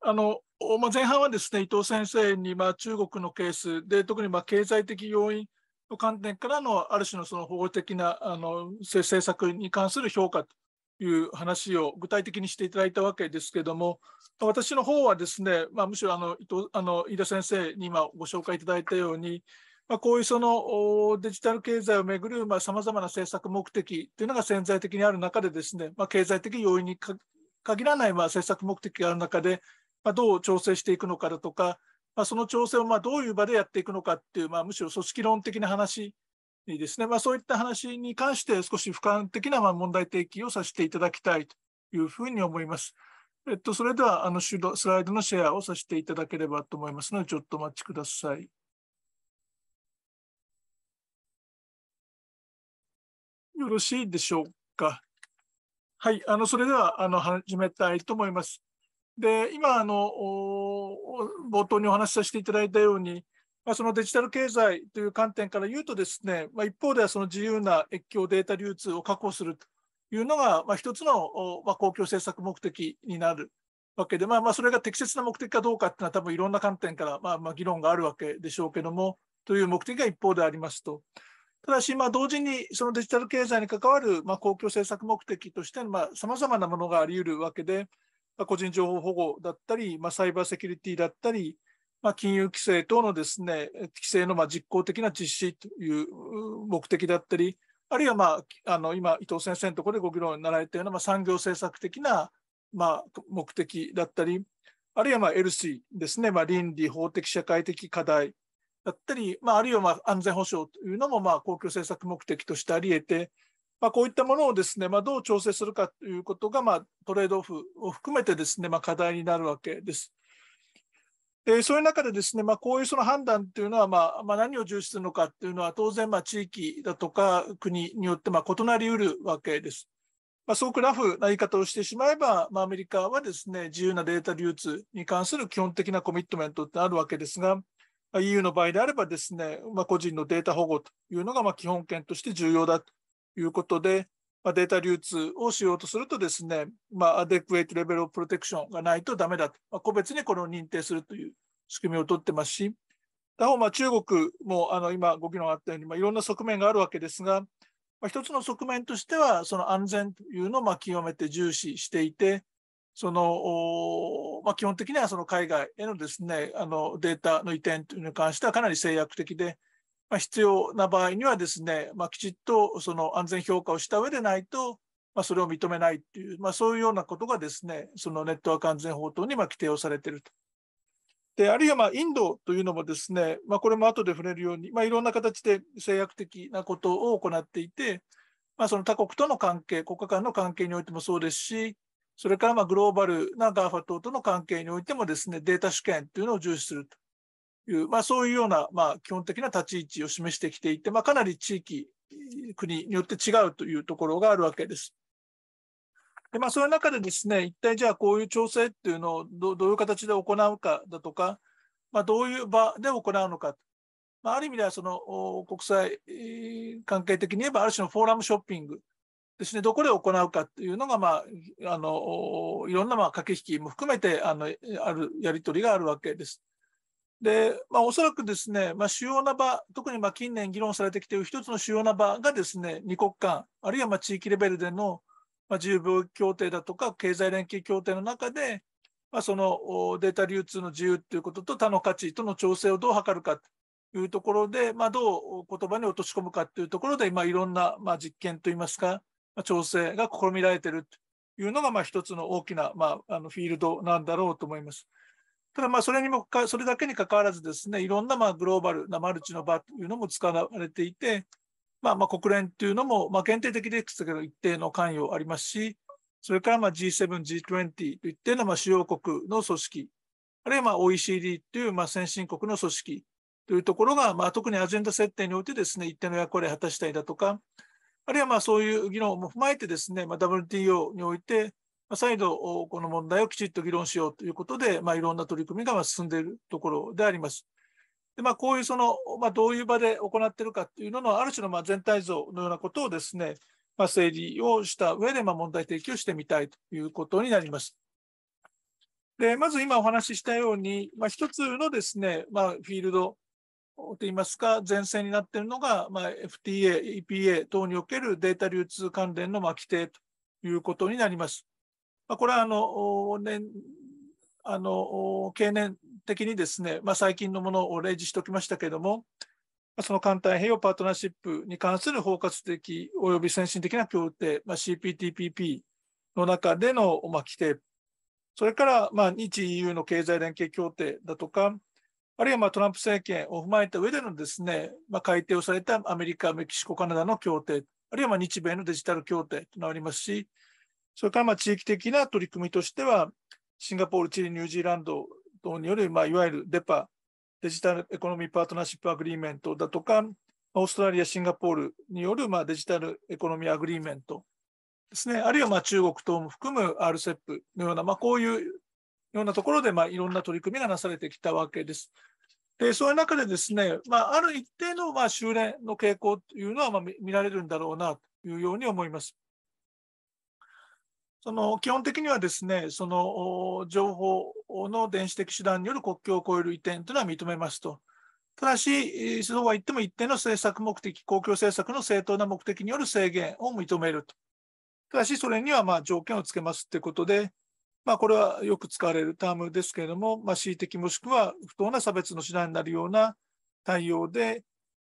あのまあ、前半はですね伊藤先生にまあ中国のケースで特にまあ経済的要因の観点からのある種のその保護的なあの政策に関する評価という話を具体的にしていただいたわけですけども私の方はですね、まあ、むしろあの伊藤あの飯田先生に今ご紹介いただいたように、まあ、こういうそのデジタル経済をめぐるさまざ、まな政策目的というのが潜在的にある中でですね、まあ、経済的要因に限らないまあ政策目的がある中でまあ、どう調整していくのかだとか、まあ、その調整をまあどういう場でやっていくのかっていう、まあ、むしろ組織論的な話ですね、まあ、そういった話に関して少し俯瞰的なまあ問題提起をさせていただきたいというふうに思います。えっと、それではあのスライドのシェアをさせていただければと思いますので、ちょっとお待ちください。よろしいでしょうか。はい、あのそれではあの始めたいと思います。で、今、あの、冒頭にお話しさせていただいたように、まあ、そのデジタル経済という観点から言うとですね、まあ、一方ではその自由な越境データ流通を確保するというのが、まあ、一つの、まあ、公共政策目的になるわけで、まあ、まあそれが適切な目的かどうかっていうのは多分いろんな観点から、まあ、まあ議論があるわけでしょうけども、という目的が一方でありますと。ただし、まあ、同時にそのデジタル経済に関わる、まあ、公共政策目的として、まあ、様々なものがあり得るわけで、個人情報保護だったり、まあ、サイバーセキュリティだったり、まあ、金融規制等のですね、規制のまあ実効的な実施という目的だったり、あるいは、まあ、あの今、伊藤先生のところでご議論になられたような、まあ、産業政策的な、まあ、目的だったり、あるいは、まあ、LC ですね、まあ、倫理、法的、社会的課題だったり、まあ、あるいは、まあ、安全保障というのも、まあ、公共政策目的としてあり得て、まあ、こういったものをですね、まあ、どう調整するかということが、まあ、トレードオフを含めてですね、まあ、課題になるわけです。でそういう中でですね、まあ、こういうその判断っていうのは、まあまあ、何を重視するのかっていうのは当然、まあ、地域だとか国によってまあ異なりうるわけです。まあ、すごくラフな言い方をしてしまえば、まあ、アメリカはですね、自由なデータ流通に関する基本的なコミットメントってあるわけですが、まあ、EU の場合であればですね、まあ、個人のデータ保護というのがまあ基本権として重要だということで、まあ、データ流通をしようとするとですね、まあ、アデクエイトレベルオブプロテクションがないとダメだと、まあ、個別にこれを認定するという仕組みをとってますし、他方、まあ、中国もあの今ご議論あったように、まあ、いろんな側面があるわけですが、まあ、一つの側面としては、その安全というのをまあ極めて重視していて、そのまあ、基本的にはその海外へのです、ね、あのデータの移転というのに関してはかなり制約的で、まあ、必要な場合にはですね、まあ、きちっとその安全評価をした上でないと、まあ、それを認めないっていう、まあ、そういうようなことがですね、そのネットワーク安全法等にま規定をされていると。で、あるいはまインドというのもですね、まあ、これも後で触れるように、まあ、いろんな形で制約的なことを行っていて、まあ、その他国との関係、国家間の関係においてもそうですし、それからまグローバルな GAFA 等との関係においてもですね、データ主権というのを重視すると。いう、まあ、そういうような、まあ、基本的な立ち位置を示してきていて、まあ、かなり地域、国によって違うというところがあるわけです。でまあ、そういう中でですね、一体じゃあこういう調整っていうのをどういう形で行うかだとか、まあ、どういう場で行うのか、まあ、ある意味ではその国際関係的に言えば、ある種のフォーラムショッピングですね、どこで行うかというのが、まあ、あのいろんなまあ駆け引きも含めてあのあるやり取りがあるわけです。で、まあ、おそらくですね、まあ、主要な場、特にまあ近年議論されてきている一つの主要な場がですね、二国間、あるいはまあ地域レベルでの自由貿易協定だとか、経済連携協定の中で、まあ、そのデータ流通の自由ということと他の価値との調整をどう図るかというところで、まあ、どう言葉に落とし込むかというところで、まあ、いろんなまあ実験といいますか、まあ、調整が試みられているというのがまあ一つの大きなまああのフィールドなんだろうと思います。ただまあそれにもかそれだけにかかわらずですねいろんなまあグローバルなマルチの場というのも使われていて、まあ、まあ国連というのもまあ限定的でしたけど一定の関与ありますしそれからまあ G7、G20 といったようなまあ主要国の組織あるいはまあ OECD というまあ先進国の組織というところが、まあ、特にアジェンダ設定においてですね一定の役割を果たしたりだとかあるいはまあそういう議論も踏まえてですね、まあ、WTO において再度、この問題をきちっと議論しようということで、まあ、いろんな取り組みが進んでいるところであります。でまあ、こういうその、まあ、どういう場で行っているかというのの、ある種のまあ全体像のようなことをですね、まあ、整理をした上で、まあ、問題提起をしてみたいということになります。で、まず今お話ししたように、まあ、一つのですね、まあ、フィールドといいますか、前線になっているのが、まあ、FTA、EPA 等におけるデータ流通関連のまあ規定ということになります。まあ、これはあの年あの経年的にですね、まあ、最近のものを例示しておきましたけれども、その環太平洋パートナーシップに関する包括的及び先進的な協定、まあ、CPTPP の中での、まあ、規定、それから、まあ、日 EU の経済連携協定だとか、あるいは、まあ、トランプ政権を踏まえた上でのですね、まあ、改定をされたアメリカ、メキシコ、カナダの協定、あるいは、まあ、日米のデジタル協定となりますし、それからまあ地域的な取り組みとしては、シンガポール、チリ、ニュージーランド等による、まあ、いわゆるデパ、デジタルエコノミーパートナーシップアグリーメントだとか、オーストラリア、シンガポールによる、まあ、デジタルエコノミーアグリーメントですね、あるいはまあ中国等も含む RCEP のような、まあ、こういうようなところで、まあ、いろんな取り組みがなされてきたわけです。で、そういう中でですね、まあ、ある一定のまあ修練の傾向というのはまあ見られるんだろうなというように思います。その基本的にはですね、その情報の電子的手段による国境を越える移転というのは認めますと。ただし、そうは言っても一定の政策目的、公共政策の正当な目的による制限を認めると。ただし、それにはま条件をつけますということで、まあ、これはよく使われるタームですけれども、まあ、恣意的もしくは不当な差別の手段になるような対応で、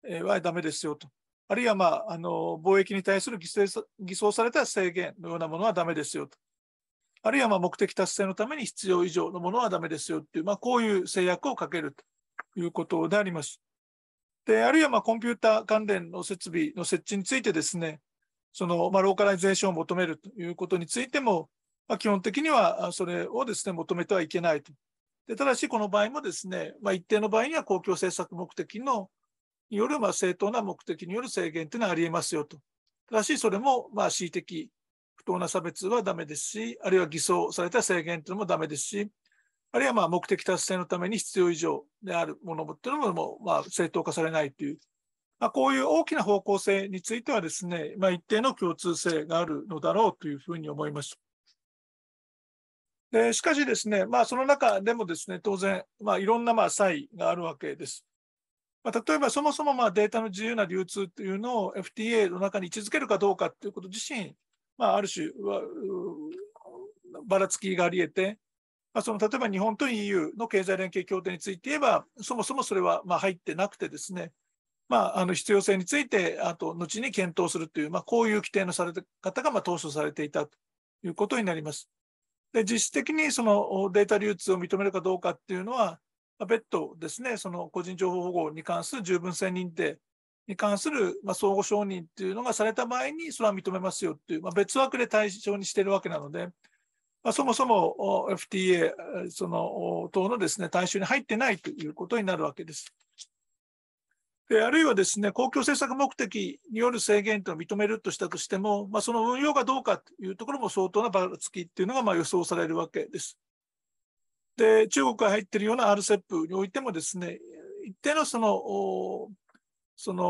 えはダメですよと。あるいは、まあ、あの貿易に対する偽装された制限のようなものはダメですよと。あるいはまあ目的達成のために必要以上のものはダメですよという、まあ、こういう制約をかけるということであります。で、あるいはまあコンピューター関連の設備の設置についてですね、そのまあローカライゼーションを求めるということについても、まあ、基本的にはそれをですね、求めてはいけないと。でただし、この場合もですね、まあ、一定の場合には公共政策目的のによる、まあ、正当な目的による制限というのはありえますよと。ただし、それも、まあ、恣意的、不当な差別はダメですし、あるいは偽装された制限というのもダメですし、あるいはまあ目的達成のために必要以上であるものというのもまあ正当化されないという、まあ、こういう大きな方向性についてはですね、まあ、一定の共通性があるのだろうというふうに思います。でしかしですね、まあ、その中でもですね、当然、まあ、いろんなまあ差異があるわけです。まあ、例えばそもそもまあデータの自由な流通というのを FTA の中に位置づけるかどうかということ自身、まあ、ある種ばらつきがありえて、まあ、その例えば日本と EU の経済連携協定について言えば、そもそもそれはまあ入ってなくてですね、まあ、あの必要性について、あと後に検討するという、まあ、こういう規定のされた方がまあ当初されていたということになります。で実質的にそのデータ流通を認めるかどうかっていうのは、別途ですね、その個人情報保護に関する十分性認定に関する、まあ、相互承認っていうのがされた場合に、それは認めますよっていう、まあ、別枠で対象にしているわけなので、まあ、そもそも FTA その等のですね、対象に入ってないということになるわけです。であるいはですね、公共政策目的による制限というのを認めるとしたとしても、まあ、その運用がどうかというところも相当なばらつきっていうのがまあ予想されるわけです。で中国が入っているような RCEP においてもですね一定のそのその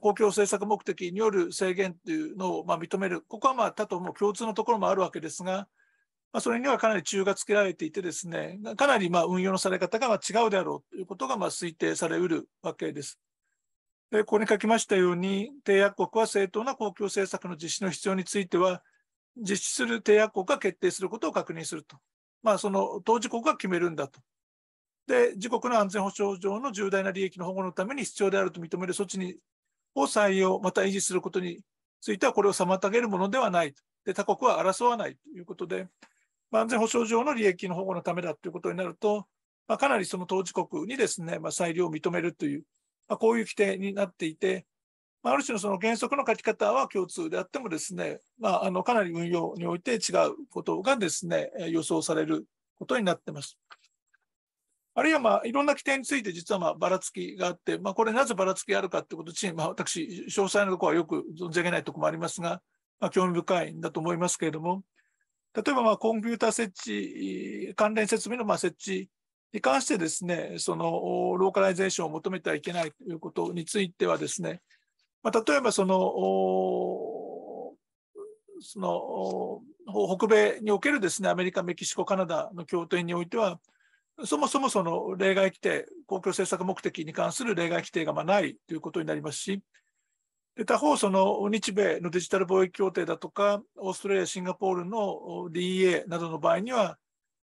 公共政策目的による制限というのをまあ認める、ここはまあ他とも共通のところもあるわけですが、まあ、それにはかなり中がつけられていて、ですねかなりまあ運用のされ方がま違うであろうということがまあ推定されうるわけです。でここに書きましたように、締約国は正当な公共政策の実施の必要については、実施する締約国が決定することを確認すると。まあ、その当事国が決めるんだと。で、自国の安全保障上の重大な利益の保護のために必要であると認める措置にを採用、また維持することについては、これを妨げるものではないで、他国は争わないということで、まあ、安全保障上の利益の保護のためだということになると、まあ、かなりその当事国にですね、まあ、裁量を認めるという、まあ、こういう規定になっていて、まあ、ある種のその原則の書き方は共通であってもですね、まあ、あのかなり運用において違うことがですね、予想されることになってます。あるいは、まあ、いろんな規定について実は、まあ、ばらつきがあって、まあ、これなぜばらつきあるかってことに、まあ、私、詳細なところはよく存じ上げないところもありますが、まあ、興味深いんだと思いますけれども、例えば、まあ、コンピューター設置、関連設備のまあ設置に関してですね、その、ローカライゼーションを求めてはいけないということについてはですね、まあ、例えばその、その北米におけるですねアメリカ、メキシコ、カナダの協定においては、そもそもその例外規定、公共政策目的に関する例外規定がまないということになりますし、で他方、その日米のデジタル貿易協定だとか、オーストラリア、シンガポールの DEA などの場合には、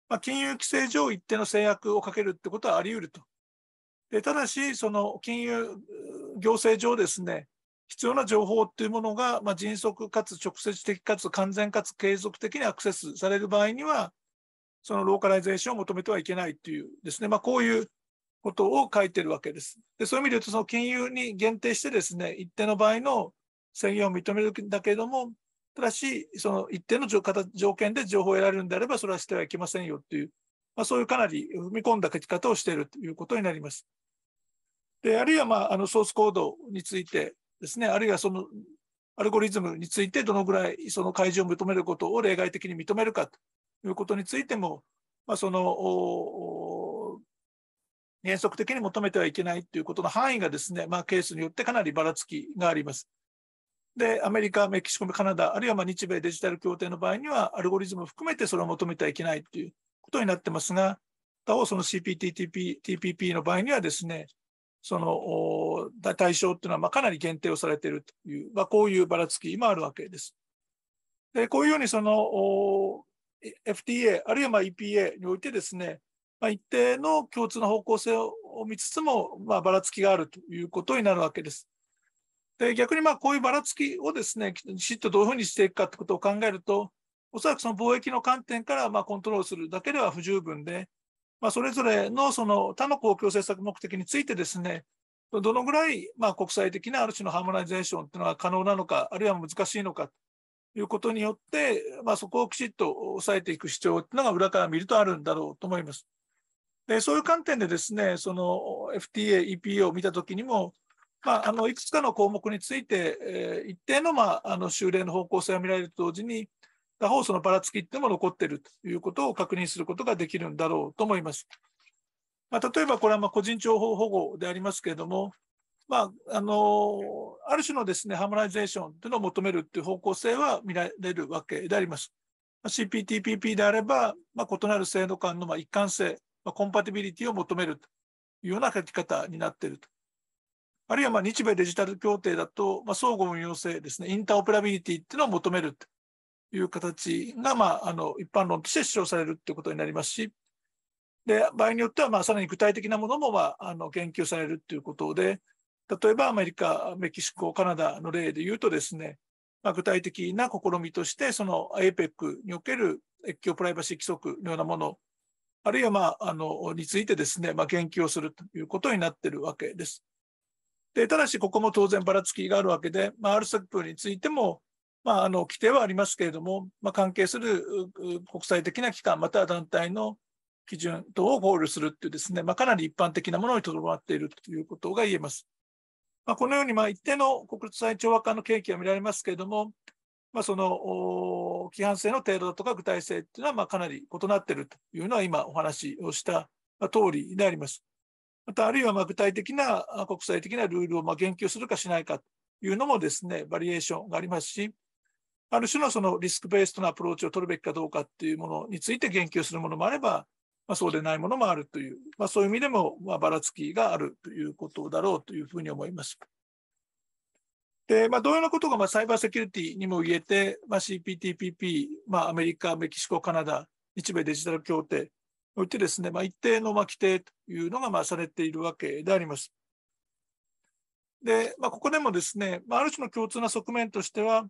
まあ、金融規制上一定の制約をかけるってことはあり得ると。でただし、その金融行政上ですね、必要な情報っていうものが、まあ、迅速かつ直接的かつ完全かつ継続的にアクセスされる場合には、そのローカライゼーションを求めてはいけないというですね、まあ、こういうことを書いてるわけです。でそういう意味で言うと、その金融に限定してですね、一定の場合の制限を認めるんだけれども、ただし、その一定の条件で情報を得られるんであれば、それはしてはいけませんよという、まあ、そういうかなり踏み込んだ書き方をしているということになります。で、あるいは、まあ、あのソースコードについて、ですね、あるいはそのアルゴリズムについてどのぐらいその開示を求めることを例外的に認めるかということについても、まあ、その原則的に求めてはいけないということの範囲がですね、まあ、ケースによってかなりばらつきがあります。で、アメリカ、メキシコ、カナダ、あるいはま日米デジタル協定の場合には、アルゴリズムを含めてそれを求めてはいけないということになってますが、他方、その c p TPP の場合にはですね、その対象っていうのはまあかなり限定をされているという、まあ、こういうばらつきもあるわけです。でこういうようにその FTA あるいはまあ EPA においてですね、まあ、一定の共通の方向性を見つつも、まあ、ばらつきがあるということになるわけです。で逆にまあこういうばらつきをですねきちっとどういうふうにしていくかということを考えるとおそらくその貿易の観点からまあコントロールするだけでは不十分でまあ、それぞれのその他の公共政策目的についてですね、どのぐらい、まあ、国際的なある種のハーモナイゼーションというのが可能なのか、あるいは難しいのかということによって、まあ、そこをきちっと抑えていく主張というのが裏から見るとあるんだろうと思います。でそういう観点でですね、その FTA、EPA を見たときにも、まあ、あのいくつかの項目について、えー、一定の,、まあ、あの修例の方向性が見られると同時に、他方そのばらつきっても残っているということを確認することができるんだろうと思います。まあ、例えばこれはま個人情報保護でありますけれども、まあ、あのある種のですねハーモライゼーションというのを求めるという方向性は見られるわけであります。まあ、CPTPP であれば、ま異なる制度間のま一貫性、まコンパティビリティを求めるというような書き方になっていると。あるいはま日米デジタル協定だと、ま相互運用性ですね、インターオペラビリティっていうのを求めるという形が、まあ、あの一般論として主張されるということになりますし、で場合によっては、まあ、さらに具体的なものも、まあ、あの言及されるということで、例えばアメリカ、メキシコ、カナダの例で言うとですね、まあ、具体的な試みとして、その APEC における越境プライバシー規則のようなもの、あるいは、まあ、あのについてですね、まあ、言及をするということになっているわけです。でただし、ここも当然ばらつきがあるわけで、まあ、RCEP についても、まあ、あの規定はありますけれども、まあ、関係する国際的な機関、または団体の基準等を考慮するというですね、まあ、かなり一般的なものにとどまっているということが言えます。まあ、このように、まあ、一定の国際調和化の契機は見られますけれども、まあ、その規範性の程度だとか具体性というのは、まあ、かなり異なっているというのは今お話をした通りであります。また、あるいはまあ具体的な国際的なルールをまあ言及するかしないかというのもですね、バリエーションがありますし、ある種のそのリスクベースとのアプローチを取るべきかどうかっていうものについて言及するものもあれば、まあ、そうでないものもあるという、まあ、そういう意味でも、まあ、ばらつきがあるということだろうというふうに思います。で、まあ、同様なことが、まあ、サイバーセキュリティにも言えて、まあ、CPTPP、まあ、アメリカ、メキシコ、カナダ、日米デジタル協定においてですね、まあ、一定の、まあ、規定というのが、まあ、されているわけであります。で、まあ、ここでもですね、まあ、ある種の共通な側面としては、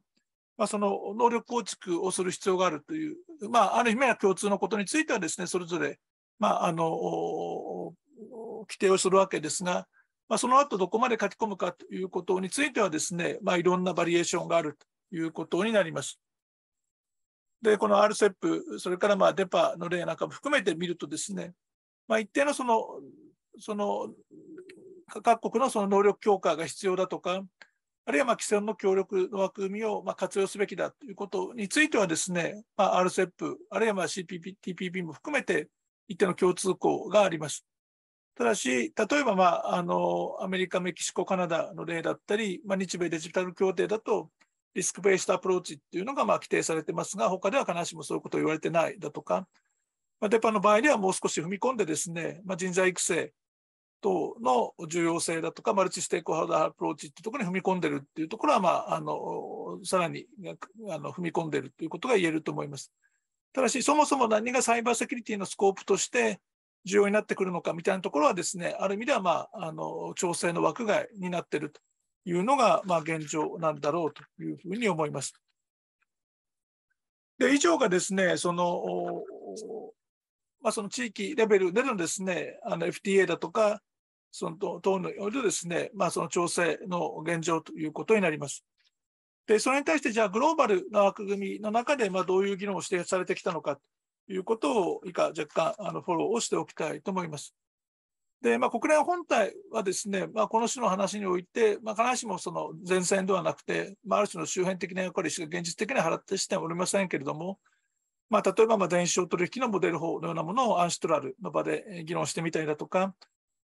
まあ、その能力構築をする必要があるという、まあ、ある意味は共通のことについてはですね、それぞれ、まあ、あの、規定をするわけですが、まあ、その後どこまで書き込むかということについてはですね、まあ、いろんなバリエーションがあるということになります。で、この RCEP、それからまあデパの例なんかも含めて見るとですね、まあ、一定のその、その、各国のその能力強化が必要だとか、あるいはまあ既存の協力の枠組みをまあ活用すべきだということについてはですね、まあ、RCEP、あるいは CPTPP も含めて一定の共通項があります。ただし、例えば、まあ、あのアメリカ、メキシコ、カナダの例だったり、まあ、日米デジタル協定だと、リスクベーストアプローチっていうのがまあ規定されてますが、他では必ずしもそういうことを言われてないだとか、まあ、デパの場合にはもう少し踏み込んでですね、まあ、人材育成、等の重要性だとか、マルチステークホルダーアプローチっていうところに踏み込んでるっていうところは、まあ、あの、さらにあの踏み込んでるということが言えると思います。ただし、そもそも何がサイバーセキュリティのスコープとして重要になってくるのかみたいなところはですね、ある意味では、まあ、あの、調整の枠外になってるというのが、まあ、現状なんだろうというふうに思います。で、以上がですね、その、まあ、その地域レベルでのですね、あの FTA だとか、その党においてですね、まあ、その調整の現状ということになります。で、それに対して、じゃあ、グローバルな枠組みの中で、まあ、どういう議論を指定されてきたのかということを、以下、若干、あの、フォローをしておきたいと思います。で、まあ、国連本体はですね、まあ、この種の話において、まあ、必ずしもその前線ではなくて、まあ、ある種の周辺的な役割しか現実的に払ってしておりませんけれども、まあ、例えば、まあ、電子商取引のモデル法のようなものをアンシュトラルの場で議論してみたりだとか、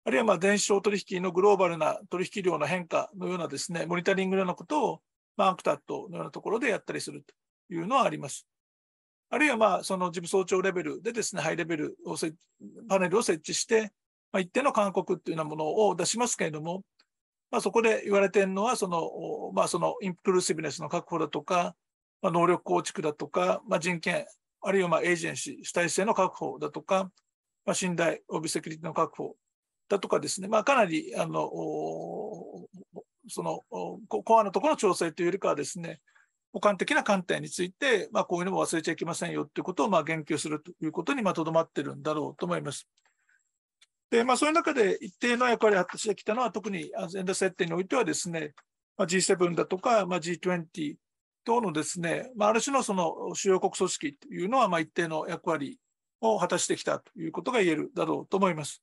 あるいはまあ電子商取引のグローバルな取引量の変化のようなですね、モニタリングのようなことを、まあ、アクタットのようなところでやったりするというのはあります。あるいはまあその事務総長レベルでですね、ハイレベルをパネルを設置して、まあ、一定の勧告というようなものを出しますけれども、まあ、そこで言われているのはその、まあ、そのインクルーシブネスの確保だとか、まあ、能力構築だとか、まあ、人権、あるいはまあエージェンシー、主体性の確保だとか、まあ、信頼、オブセキュリティの確保だとかですね、まあ、かなりあのそのコアのところの調整というよりかはですね、補完的な観点について、まあ、こういうのも忘れちゃいけませんよということをまあ言及するということにとどまってるんだろうと思います。で、まあ、そういう中で一定の役割を果たしてきたのは、特にアジェンダ設定においてはですね、まあ、G7 だとか、まあ、G20 等のですね、まあ、ある種のその主要国組織というのは、まあ、一定の役割を果たしてきたということが言えるだろうと思います。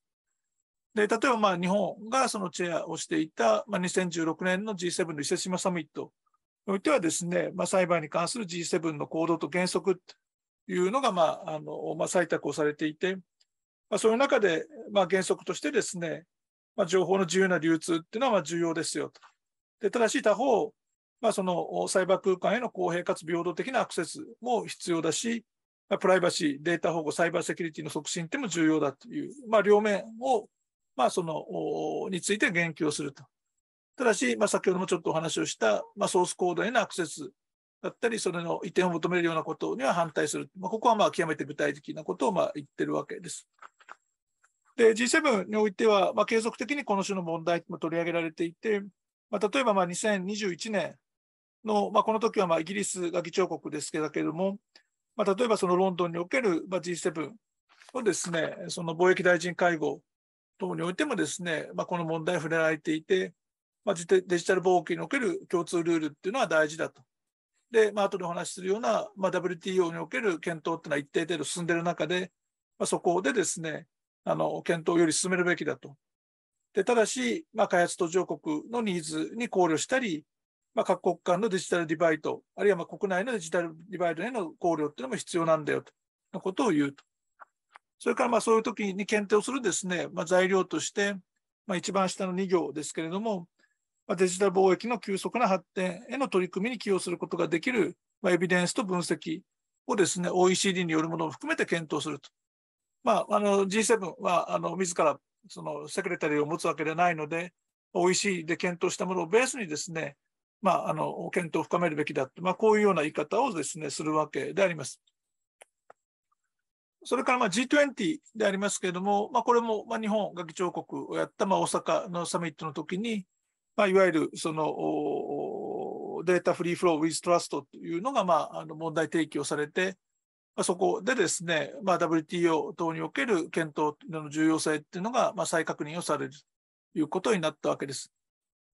で、例えばまあ日本がそのチェアをしていた、まあ、2016年の G7 の伊勢志摩サミットにおいてはですね、まあ、裁判に関する G7 の行動と原則というのが、まあ、あの、まあ、採択をされていて、まあ、そういう中で、まあ、原則としてですね、まあ、情報の自由な流通っていうのはまあ重要ですよと。で、ただし他方、まあ、そのサイバー空間への公平かつ平等的なアクセスも必要だし、プライバシー、データ保護、サイバーセキュリティの促進っても重要だという、まあ、両面をまあ、その、について言及をすると。ただし、まあ、先ほどもちょっとお話をした、まあ、ソースコードへのアクセスだったり、それの移転を求めるようなことには反対する。まあ、ここはまあ極めて具体的なことをまあ言ってるわけです。で、G7 においては、まあ、継続的にこの種の問題も取り上げられていて、まあ、例えばまあ2021年の、まあ、この時はまあイギリスが議長国ですけれども、まあ、例えばそのロンドンにおけるまあ G7 のですね、その貿易大臣会合等においてもですね、まあ、この問題触れられていて、まあ、デジタル貿易における共通ルールっていうのは大事だと。で、まあ後でお話しするような、まあ、WTO における検討っていうのは一定程度進んでいる中で、まあ、そこでですね、あの検討をより進めるべきだと。でただし、まあ、開発途上国のニーズに考慮したり、まあ、各国間のデジタルディバイド、あるいはまあ国内のデジタルディバイドへの考慮っていうのも必要なんだよとのことを言うと。それからまあそういう時に検定をするですね、まあ、材料として、まあ、一番下の2行ですけれども、まあ、デジタル貿易の急速な発展への取り組みに寄与することができる、まあ、エビデンスと分析をですね、OECD によるものを含めて検討すると。まあ、あの G7 はあの自らそのセクレタリーを持つわけではないので、OECD で検討したものをベースにですね、まあ、あの検討を深めるべきだと、まあ、こういうような言い方をですね、するわけであります。それからまあ G20 でありますけれども、まあ、これもまあ日本が議長国をやったまあ大阪のサミットの時に、まあ、いわゆるそのデータフリーフロー・ウィズ・トラストというのがまああの問題提起をされて、まあ、そこでですね、まあ、WTO 等における検討の重要性というのがまあ再確認をされるということになったわけです。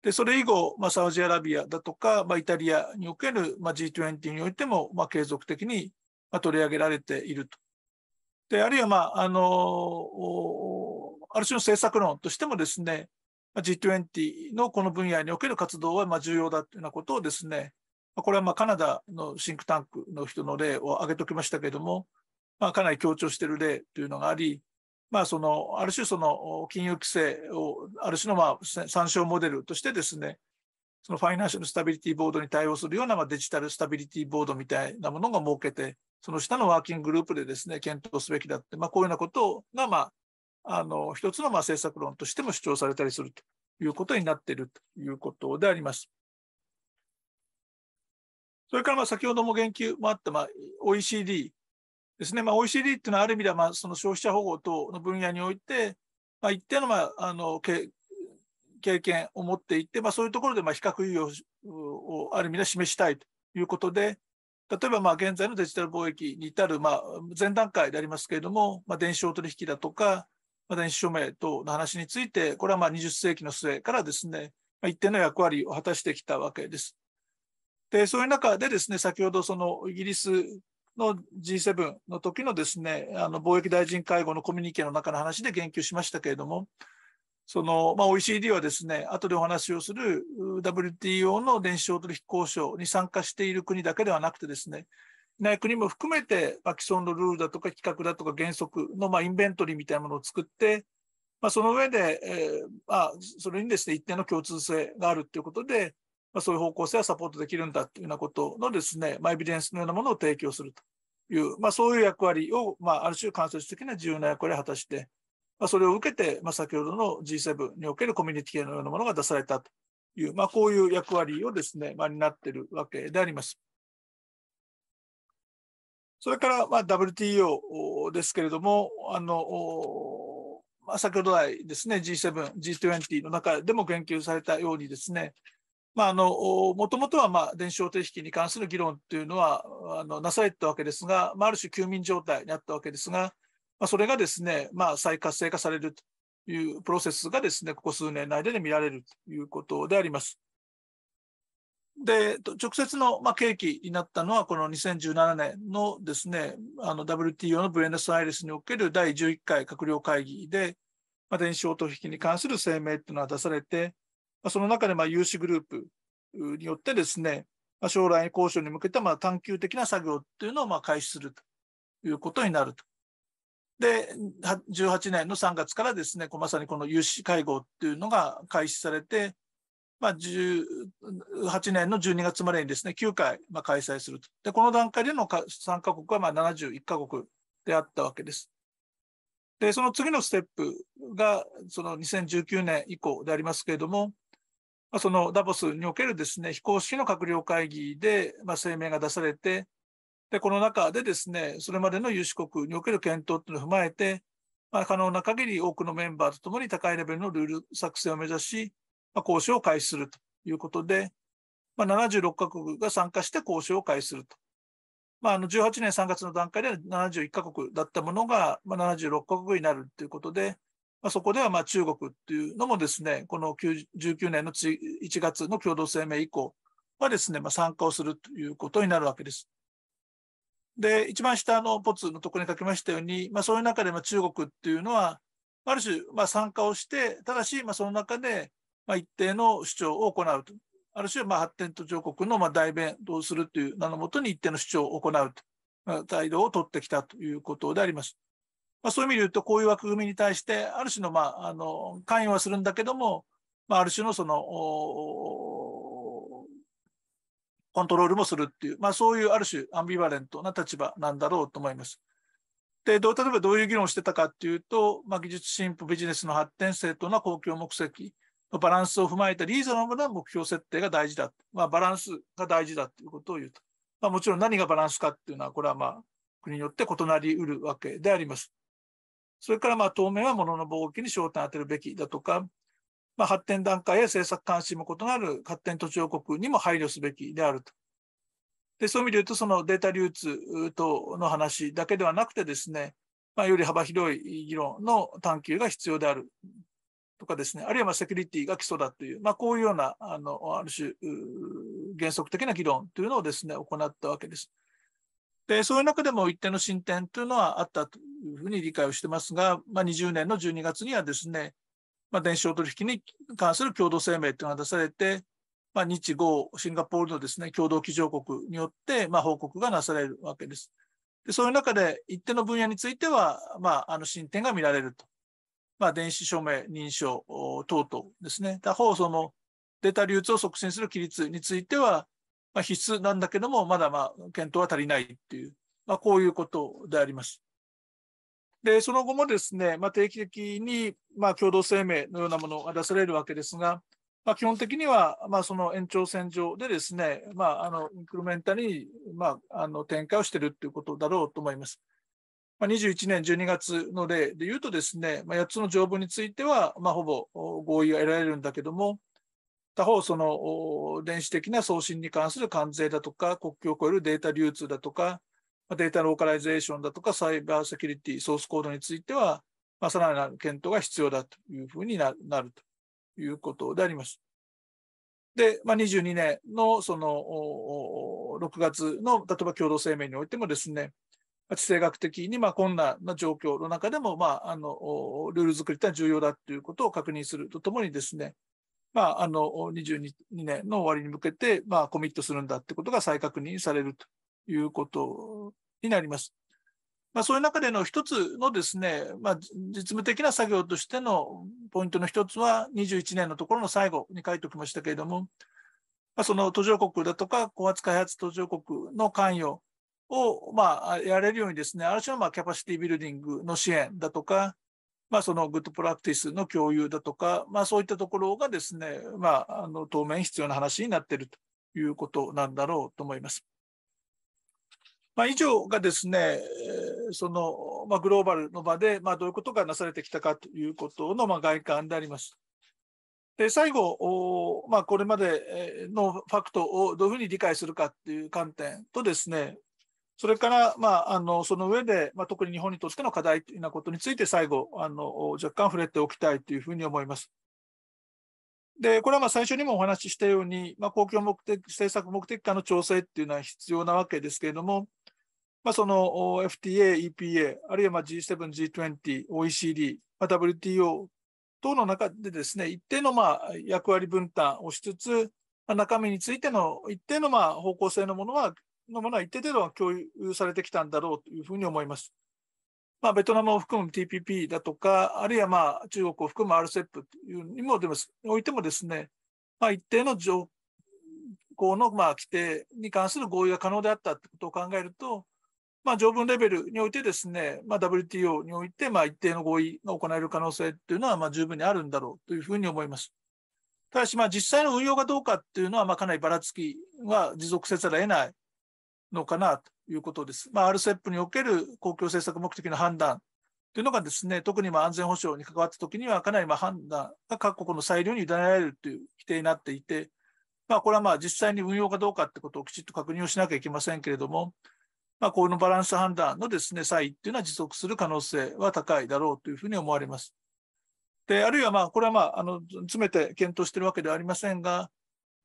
で、それ以後、まあ、サウジアラビアだとか、まあ、イタリアにおける、まあ、G20 においても、まあ、継続的に、まあ、取り上げられているとであるいは、まあ、あのある種の政策論としてもですね G20 のこの分野における活動はまあ重要だというようなことをですねこれはまあカナダのシンクタンクの人の例を挙げておきましたけれども、まあ、かなり強調している例というのがあり、まあ、そのある種その金融規制をある種のまあ参照モデルとしてですねそのファイナンシャルスタビリティボードに対応するような、まあ、デジタルスタビリティボードみたいなものが設けて、その下のワーキンググループでですね、検討すべきだって、まあ、こういうようなことが、まあ、あの、一つのまあ政策論としても主張されたりするということになっているということであります。それからまあ先ほども言及もあったまあ OECD ですね。まあ、OECD っていうのはある意味ではまあその消費者保護等の分野において、まあ、一定のまああの経験を持っていて、まあ、そういうところでま比較優位をある意味で示したいということで、例えばまあ現在のデジタル貿易に至るまあ前段階でありますけれども、まあ、電子商取引だとか、まあ、電子署名等の話について、これはまあ20世紀の末からですね、まあ、一定の役割を果たしてきたわけです。で、そういう中でですね、先ほどそのイギリスの G7 の時のですね、あの貿易大臣会合のコミュニケの中の話で言及しましたけれども、その、まあ、OECD はですね、後でお話をする WTO の電子商取引交渉に参加している国だけではなくてですね、いない国も含めて、まあ、既存のルールだとか規格だとか原則の、まあ、インベントリーみたいなものを作って、まあ、その上で、えー、まあ、それにですね、一定の共通性があるということで、まあ、そういう方向性はサポートできるんだというようなことのですね、まあ、エビデンスのようなものを提供するという、まあ、そういう役割を、まあ、ある種間接的な重要な役割を果たしてまあ、それを受けて、まあ、先ほどの G7 におけるコミュニティのようなものが出されたという、まあ、こういう役割をですね、まあ、なっているわけであります。それから、まあ、WTO ですけれども、あの、まあ、先ほど来ですね、G7、G20 の中でも言及されたようにですね、まあ、あの、もともとは、まあ、子承取引に関する議論というのは、あの、なされたわけですが、まあ、ある種休眠状態にあったわけですが、まあ、それがですね、まあ、再活性化されるというプロセスがですね、ここ数年内で見られるということであります。で、直接の、まあ、契機になったのは、この2017年のですね、あの WTO のブエノスアイレスにおける第11回閣僚会議で、まあ、電子取引に関する声明というのは出されて、まあ、その中で、まあ、有志グループによってですね、まあ、将来交渉に向けた、まあ、探求的な作業っていうのを、まあ、開始するということになるとで、18年の3月からですね、まさにこの有志会合っていうのが開始されて、まあ、18年の12月までにですね、9回、まあ、開催すると。で、この段階での参加国はまあ71カ国であったわけです。で、その次のステップが、その2019年以降でありますけれども、まあ、そのダボスにおけるですね、非公式の閣僚会議でまあ声明が出されて、で、この中でですね、それまでの有志国における検討というのを踏まえて、まあ、可能な限り多くのメンバーとともに高いレベルのルール作成を目指し、まあ、交渉を開始するということで、まあ、76カ国が参加して交渉を開始すると。まあ、あの18年3月の段階では71カ国だったものが、まあ、76カ国になるということで、まあ、そこではまあ中国っていうのもですね、この19年の1月の共同声明以降はですね、まあ、参加をするということになるわけです。で、一番下のポツのところに書きましたように、まあ、そういう中でま中国っていうのは、ある種ま参加をして、ただしまその中でま一定の主張を行うと。ある種ま発展途上国のま代弁どうするという名のもとに一定の主張を行うと、まあ、態度を取ってきたということであります。まあ、そういう意味で言うと、こういう枠組みに対して、ある種のまああの関与はするんだけども、まあ、ある種のそのコントロールもするっていう、まあ、そういうある種アンビバレントな立場なんだろうと思います。で、どう、例えばどういう議論をしてたかっていうと、まあ、技術進歩、ビジネスの発展正当な公共目的バランスを踏まえたリーズナブルな目標設定が大事だ。まあ、バランスが大事だということを言うと。まあ、もちろん何がバランスかっていうのは、これはまあ、国によって異なり得るわけであります。それからまあ、当面は物の貿易に焦点を当てるべきだとか、まあ、発展段階や政策関心も異なる発展途上国にも配慮すべきであると。でそういう意味で言うと、そのデータ流通との話だけではなくてですね、まあ、より幅広い議論の探求が必要であるとかですね、あるいはまセキュリティが基礎だという、まあ、こういうような、あの、ある種、原則的な議論というのをですね、行ったわけです。で、そういう中でも一定の進展というのはあったというふうに理解をしてますが、まあ、20年の12月にはですね、まあ、電子商取引に関する共同声明というのが出されて、まあ、日豪、シンガポールのですね、共同基準国によって、まあ、報告がなされるわけです。で、そういう中で、一定の分野については、まあ、あの、進展が見られると。まあ、電子署名、認証等々ですね。他方、その、データ流通を促進する規律については、まあ、必須なんだけども、まだまあ、検討は足りないっていう、まあ、こういうことであります。で、その後もですね、まあ、定期的に、まあ、共同声明のようなものが出されるわけですが、まあ、基本的には、まあ、その延長線上でですね、まあ、あの、インクルメンタに、まあ、あの、展開をしているということだろうと思います。まあ、21年12月の例で言うとですね、まあ、8つの条文については、まあ、ほぼ合意が得られるんだけども、他方、その、電子的な送信に関する関税だとか、国境を越えるデータ流通だとか、データローカライゼーションだとか、サイバーセキュリティ、ソースコードについては、まあ、さらなる検討が必要だというふうになるということであります。で、まあ、22年のその6月の例えば共同声明においてもですね、地政学的にま困難な状況の中でも、まあ、あのルール作りというのは重要だということを確認するとともにですね、まあ、あの22年の終わりに向けて、まコミットするんだということが再確認されるということになります。まあ、そういう中での一つのですね、まあ、実務的な作業としてのポイントの一つは、21年のところの最後に書いておきましたけれども、まあ、その途上国だとか、高圧開発途上国の関与を、まあ、やれるようにですね、ある種のまあキャパシティビルディングの支援だとか、まあ、そのグッドプラクティスの共有だとか、まあ、そういったところがですね、まあ、あの当面必要な話になっているということなんだろうと思います。まあ、以上がですね、その、まあ、グローバルの場で、まあ、どういうことがなされてきたかということの、まあ、外観であります。で、最後、まあ、これまでのファクトをどういうふうに理解するかっていう観点とですね、それから、まあ、あの、その上で、まあ、特に日本にとっての課題というようなことについて最後、あの、若干触れておきたいというふうに思います。で、これはまあ最初にもお話ししたように、まあ、公共目的、政策目的化の調整っていうのは必要なわけですけれども、まあ、その FTA、EPA、あるいはまあ G7、G20、OECD、まあ、WTO 等の中でですね、一定のまあ役割分担をしつつ、まあ、中身についての一定のまあ方向性のものは、のものは一定程度は共有されてきたんだろうというふうに思います。まあ、ベトナムを含む TPP だとか、あるいはまあ中国を含む RCEP というにもでもおいてもですね、まあ、一定の条項のまあ規定に関する合意が可能であったということを考えると、まあ、条文レベルにおいてですね、まあ、WTO において、まあ、一定の合意が行える可能性っていうのは、まあ、十分にあるんだろうというふうに思います。ただし、まあ、実際の運用がどうかっていうのは、まあ、かなりばらつきは持続せざるを得ないのかなということです。まあ、RCEP における公共政策目的の判断というのがですね、特にまあ安全保障に関わったときには、かなりまあ判断が各国の裁量に委ねられるという規定になっていて、まあ、これはまあ実際に運用かどうかってことをきちっと確認をしなきゃいけませんけれども、まあ、このバランス判断のですね、差異っていうのは持続する可能性は高いだろうというふうに思われます。で、あるいはまあ、これはまあ、あの、詰めて検討しているわけではありませんが、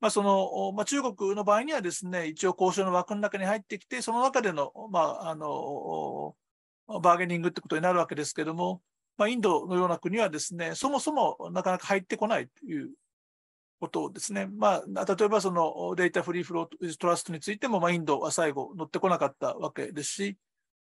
まあ、その、まあ、中国の場合にはですね、一応交渉の枠の中に入ってきて、その中での、まあ、あの、バーゲニングってことになるわけですけども、まあ、インドのような国はですね、そもそもなかなか入ってこないということをですね、まあ、例えばそのデータフリーフロートラストについても、まあ、インドは最後乗ってこなかったわけですし、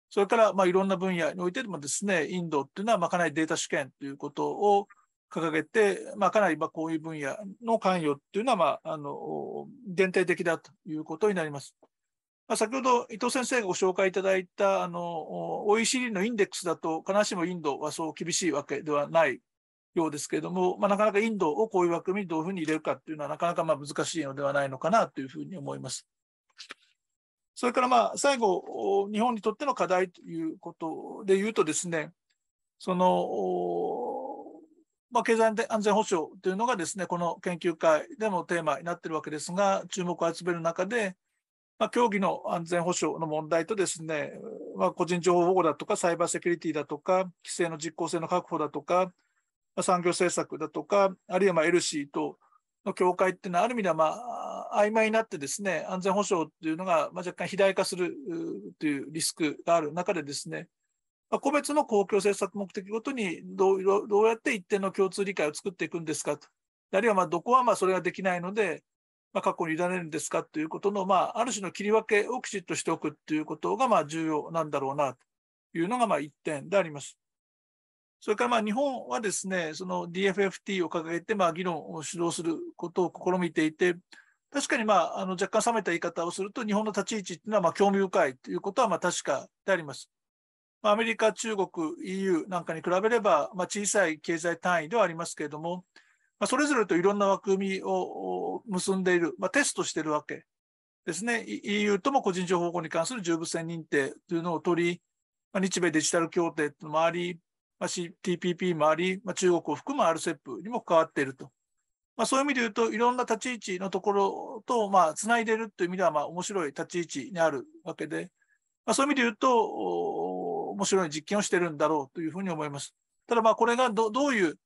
それから、まあ、いろんな分野においてもですね、インドっていうのは、まあ、かなりデータ主権ということを掲げて、まあ、かなり、まあ、こういう分野の関与っていうのは、まあ、あの、限定的だということになります。まあ、先ほど伊藤先生がご紹介いただいた、あの、OECD のインデックスだと、必ずしもインドはそう厳しいわけではないようですけれども、まあ、なかなかインドをこういう枠組みにどういうふうに入れるかっていうのは、なかなかまあ難しいのではないのかなというふうに思います。それからまあ最後、日本にとっての課題ということで言うとですね、その、まあ、経済安全保障というのがですね、この研究会でもテーマになっているわけですが、注目を集める中で、まあ、競技の安全保障の問題とですね、まあ、個人情報保護だとか、サイバーセキュリティだとか、規制の実効性の確保だとか、産業政策だとか、あるいはまあ LC との境界っていうのは、ある意味ではまあ曖昧になってですね、安全保障っていうのがまあ若干肥大化するというリスクがある中でですね、まあ、個別の公共政策目的ごとにどうどうやって一定の共通理解を作っていくんですかと。あるいはまあどこはまあそれができないので、まあ、過去に委ねるんですかということの、まあ、ある種の切り分けをきちっとしておくということがまあ重要なんだろうなというのがまあ点であります。それからまあ日本はですね、その DFFT を掲げてまあ議論を主導することを試みていて、確かにまああの若干冷めた言い方をすると、日本の立ち位置っていうのはまあ興味深いということはまあ確かであります。アメリカ、中国、EU なんかに比べれば、まあ、小さい経済単位ではありますけれども、まあ、それぞれといろんな枠組みを結んでいる、まあ、テストしているわけですね。EU とも個人情報保護に関する重分性認定というのを取り、まあ、日米デジタル協定というのもあり、まあ、TPP もあり、まあ、中国を含む RCEP にも関わっていると。まあ、そういう意味で言うと、いろんな立ち位置のところと、まあ、つないでいるという意味では、まあ、面白い立ち位置にあるわけで、まあ、そういう意味で言うと、面白い実験をしてるんだろうというふうに思います。ただ、まあ、これがどどういう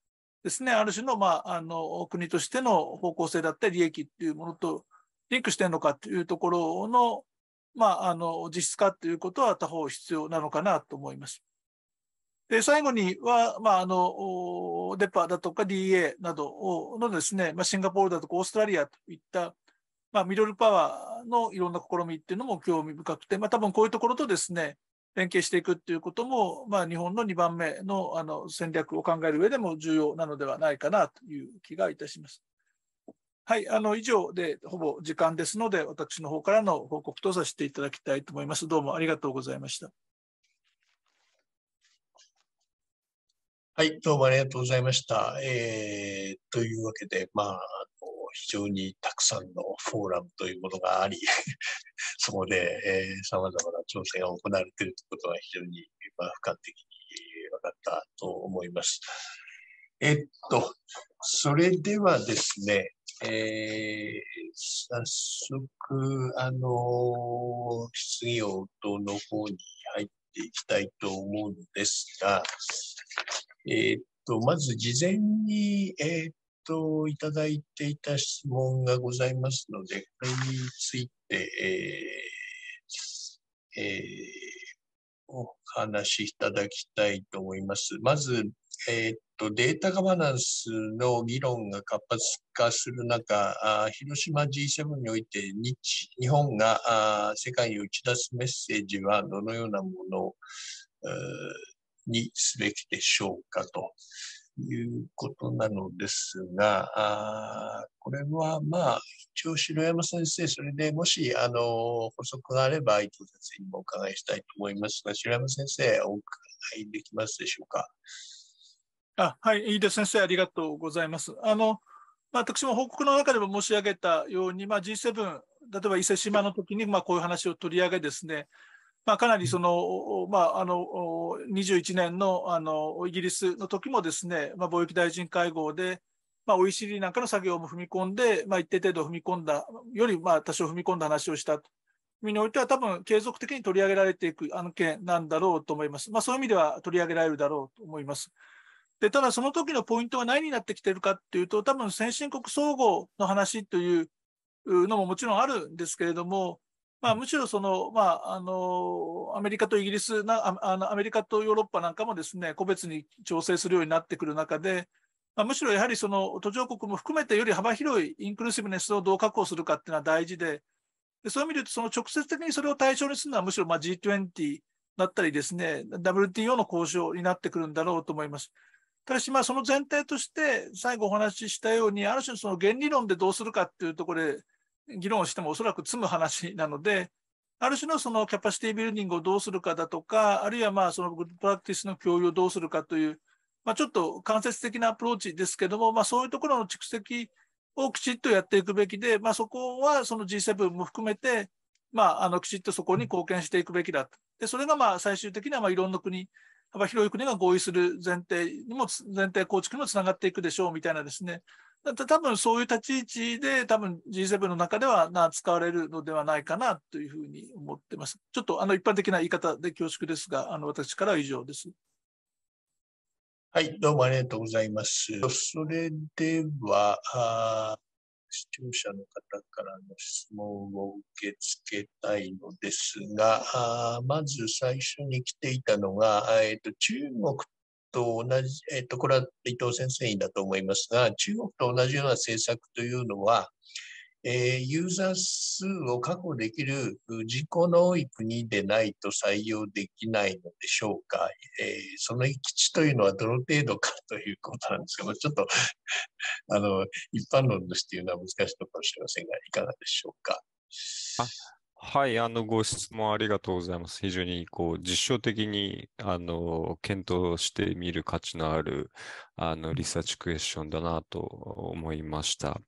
ですね、ある種の、まあ、あの、国としての方向性だったり、利益っていうものとリンクしてるのかというところの、まあ、あの、実質化ということは他方必要なのかなと思います。で、最後には、まあ、あの、デパだとか DA などのですね、まあ、シンガポールだとかオーストラリアといった、まあ、ミドルパワーのいろんな試みっていうのも興味深くて、まあ、多分こういうところとですね、連携していくっていうことも、まあ、日本の2番目のあの戦略を考える上でも重要なのではないかなという気がいたします。はい、あの、以上でほぼ時間ですので、私の方からの報告とさせていただきたいと思います。どうもありがとうございました。はい、どうもありがとうございました。えー、というわけで、まあ、非常にたくさんのフォーラムというものがあり、<laughs> そこで、えー、様々な調整が行われているということが非常に、まあ、俯瞰的に分かったと思います。えっと、それではですね、えー、早速、あの、質疑応答の方に入っていきたいと思うんですが、えー、っと、まず事前に、えー、っと、いただいていた質問がございますので、これについて、えー、えお話しいただきたいと思います。まず、えっと、データガバナンスの議論が活発化する中、あ広島 G7 において日日本があ世界に打ち出すメッセージはどのようなものをにすべきでしょうかということなのですが、あこれはまあ、一応城山先生、それでもし、あの、補足があれば、伊藤先生にもお伺いしたいと思いますが、城山先生、お伺いできますでしょうか。あはい、飯田先生、ありがとうございます。あの、まあ、私も報告の中でも申し上げたように、まあ、G7、例えば伊勢志摩の時にまにこういう話を取り上げですね、まあ、かなりその、まあ、あの21年のあのイギリスの時もですね、まあ、貿易大臣会合で、まあ、OECD なんかの作業も踏み込んで、まあ、一定程度踏み込んだ、よりまあ多少踏み込んだ話をしたというにおいては、多分継続的に取り上げられていく案件なんだろうと思います。まあ、そういう意味では取り上げられるだろうと思います。でただ、その時のポイントは何になってきてるかっていうと、多分先進国総合の話というのももちろんあるんですけれども、まあ、むしろその、まあ、あのアメリカとイギリスなあの、アメリカとヨーロッパなんかもですね個別に調整するようになってくる中で、まあ、むしろやはりその途上国も含めてより幅広いインクルーシブネスをどう確保するかっていうのは大事で、でそういう意味で言うと、その直接的にそれを対象にするのはむしろまあ G20 だったりですね、WTO の交渉になってくるんだろうと思います。ただし、まあ、その前提として、最後お話ししたように、ある種、その原理論でどうするかっていうところで、議論をしてもおそらく積む話なので、ある種のそのキャパシティビルディングをどうするかだとか、あるいはまあそのグッドプラクティスの共有をどうするかという、まあ、ちょっと間接的なアプローチですけども、まあ、そういうところの蓄積をきちっとやっていくべきで、まあ、そこはその G7 も含めて、まあ、あのきちっとそこに貢献していくべきだと。でそれがまあ最終的にはまあいろんな国、幅広い国が合意する前提にも、前提構築にもつながっていくでしょうみたいなですね、多分そういう立ち位置で、多分 G7 の中ではな使われるのではないかなというふうに思ってます。ちょっとあの一般的な言い方で恐縮ですが、あの私からは以上です。はい、どうもありがとうございます。それでは、あ視聴者の方からの質問を受け付けたいのですが、あまず最初に来ていたのが、えーと中国と同じ、えっと、これは伊藤先生だと思いますが、中国と同じような政策というのは、えー、ユーザー数を確保できる人口の多い国でないと採用できないのでしょうか、えー、その行き地というのはどの程度かということなんですけど、ちょっとあの一般論としていうのは難しいのかもしれませんが、いかがでしょうか。あはい、あのご質問ありがとうございます。非常にこう実証的にあの検討してみる価値のあるあのリサーチクエスチョンだなと思いました。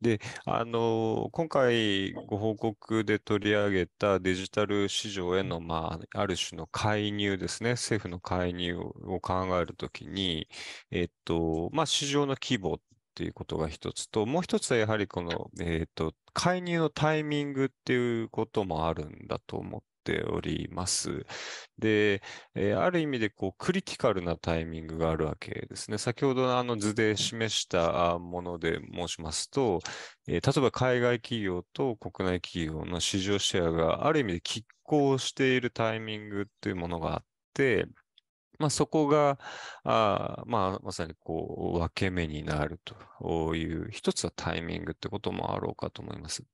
で、あの今回ご報告で取り上げたデジタル市場への、まあ、ある種の介入ですね、政府の介入を考えるときに、えっとまあ、市場の規模っていうことが一つと、もう一つはやはりこの、えっ、ー、と、介入のタイミングっていうこともあるんだと思っております。で、えー、ある意味でこうクリティカルなタイミングがあるわけですね。先ほどのあの図で示したもので申しますと、えー、例えば海外企業と国内企業の市場シェアがある意味で拮抗しているタイミングっていうものがあって、まあ、そこが、あまあ、まさにこう分け目になるという、一つはタイミングってこともあろうかと思います。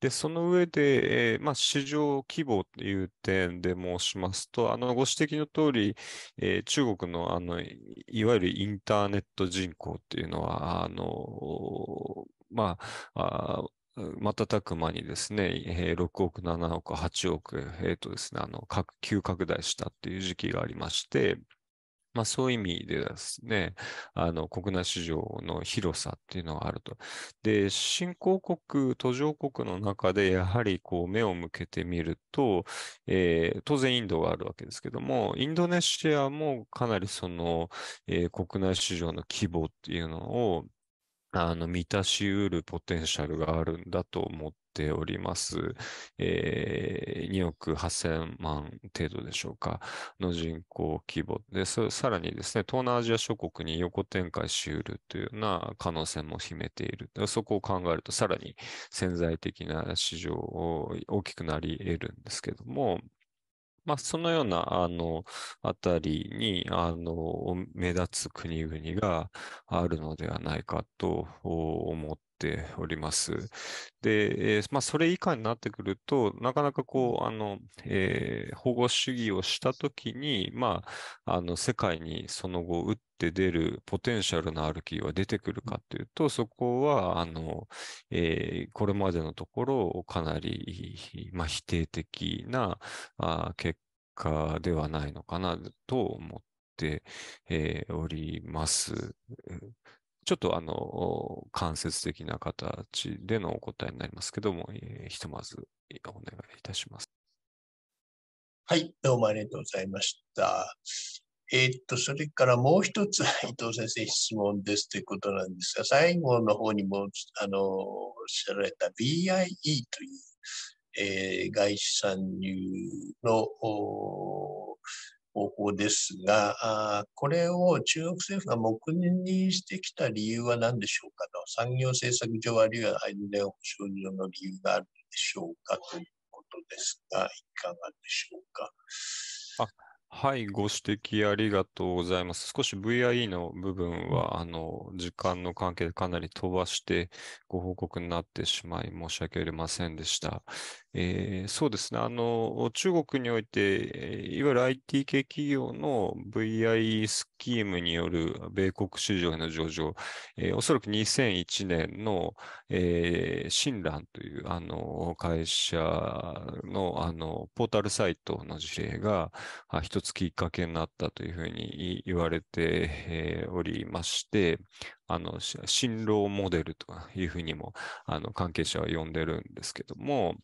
で、その上で、えー、まあ、市場規模という点で申しますと、あのご指摘の通り、えー、中国のあのいわゆるインターネット人口っていうのは、あのまあ、瞬く間にですね、6億、7億、8億、えっ、ー、とですね、あの、急拡大したっていう時期がありまして、まあそういう意味でですね、あの国内市場の広さっていうのがあると。で、新興国、途上国の中でやはりこう目を向けてみると、えー、当然インドがあるわけですけども、インドネシアもかなりその、えー、国内市場の規模っていうのをあの、満たし得るポテンシャルがあるんだと思っております。えー、2億8000万程度でしょうか、の人口規模で、さらにですね、東南アジア諸国に横展開し得るというような可能性も秘めている。そこを考えると、さらに潜在的な市場を大きくなり得るんですけども、まあ、そのような、あの、あたりに、あの、目立つ国々があるのではないかと思っております。で、えー、まあ、それ以下になってくると、なかなかこう、あの、えー、保護主義をしたときに、まあ、あの、世界にその後打って出るポテンシャルのある企業は出てくるかというと、そこは、あの、えー、これまでのところ、かなり、まあ、否定的なあ結果ではないのかなと思って、えおります。ちょっとあの、間接的な形でのお答えになりますけども、えー、ひとまずお願いいたします。はい、どうもありがとうございました。えー、っと、それからもう一つ、伊藤先生質問ですということなんですが、最後の方にも、あの、おっしゃられた BIE という、えー、外資参入の、方法ですが、あこれを中国政府が黙認にしてきた理由は何でしょうかと、産業政策上あるいは安全保障上の理由があるでしょうかということですが、いかがでしょうか。あはい、ご指摘ありがとうございます。少し VIE の部分は、あの、時間の関係でかなり飛ばしてご報告になってしまい、申し訳ありませんでした。えー、そうですね。あの、中国において、いわゆる IT 系企業の VI スキームによる米国市場への上場、えー、おそらく2001年の、えー、新蘭という、あの、会社の、あの、ポータルサイトの事例が、一つきっかけになったというふうに言われて、えー、おりまして、あの、新郎モデルというふうにも、あの、関係者は呼んでるんですけども、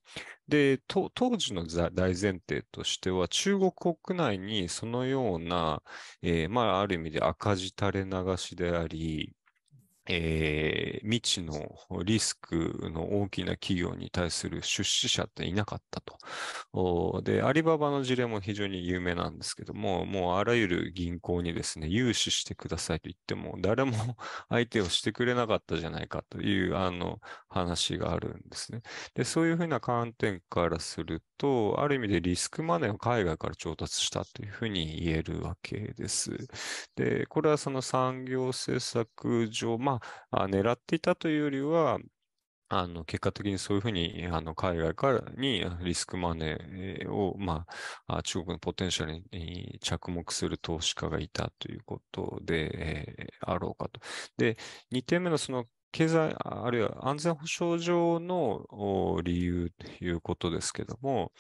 で、当時の大前提としては、中国国内にそのような、えー、まあ、ある意味で赤字垂れ流しであり、えー、未知のリスクの大きな企業に対する出資者っていなかったと。で、アリババの事例も非常に有名なんですけども、もうあらゆる銀行にですね、融資してくださいと言っても、誰も <laughs> 相手をしてくれなかったじゃないかという、あの、話があるんですね。で、そういうふうな観点からすると、ある意味でリスクマネーを海外から調達したというふうに言えるわけです。で、これはその産業政策上、まあまあ、狙っていたというよりは、あの、結果的にそういうふうに、あの、海外からにリスクマネーを、まあ、中国のポテンシャルに着目する投資家がいたということで、えー、あろうかと。で、2点目のその、経済、あるいは安全保障上の理由ということですけども、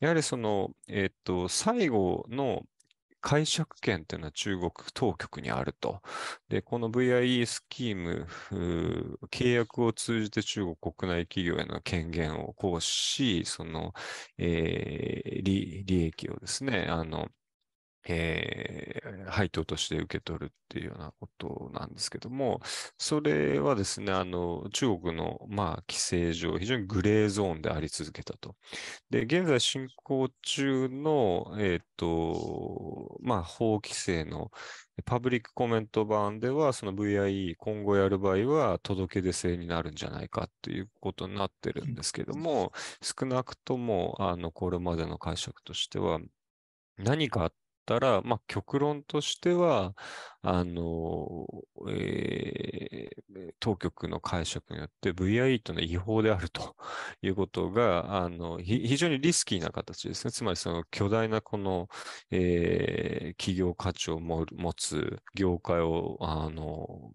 やはりその、えっ、と、最後の、解釈権というのは中国当局にあると。で、この VIE スキーム、契約を通じて中国国内企業への権限を行使し、その、えー、利益をですね、あの、えー、配当として受け取るっていうようなことなんですけども、それはですね、あの、中国の、まあ、規制上、非常にグレーゾーンであり続けたと。で、現在進行中の、えっ、ー、と、まあ、法規制のパブリックコメント版では、その VIE、今後やる場合は届け出制になるんじゃないかということになってるんですけども、少なくとも、あの、これまでの解釈としては、何かあったら、まあ、極論としては、あの、えー、当局の解釈によって VIE との違法であると <laughs> いうことが、あの、非常にリスキーな形ですね。つまりその巨大なこの、えー、企業価値を持つ業界を、あの、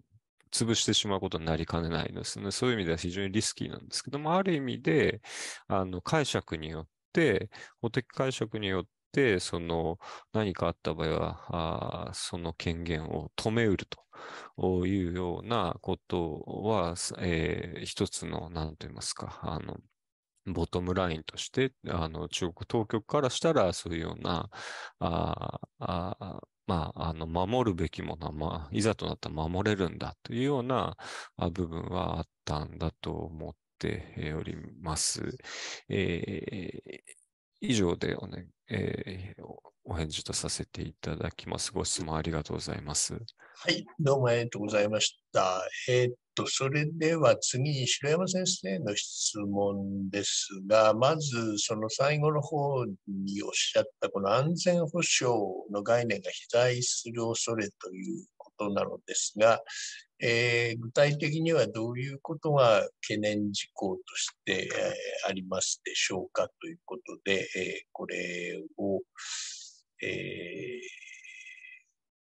潰してしまうことになりかねないですね。そういう意味では非常にリスキーなんですけども、ある意味で、あの、解釈によって、法的解釈によって、、その何かあった場合は、その権限を止めうるというようなことは、えー、一つの、何と言いますか、あの、ボトムラインとして、あの、中国当局からしたら、そういうような、ああまあ、あの、守るべきものは、まあ、いざとなったら守れるんだというような部分はあったんだと思っております。えー、以上でお願えー、お返事とさせていただきます。ご質問ありがとうございます。はい、どうもありがとうございました。えー、っと、それでは次、城山先生の質問ですが、まず、その最後の方におっしゃった、この安全保障の概念が被災する恐れということなのですが、えー、具体的にはどういうことが懸念事項として、えー、ありますでしょうかということで、えー、これを、えー、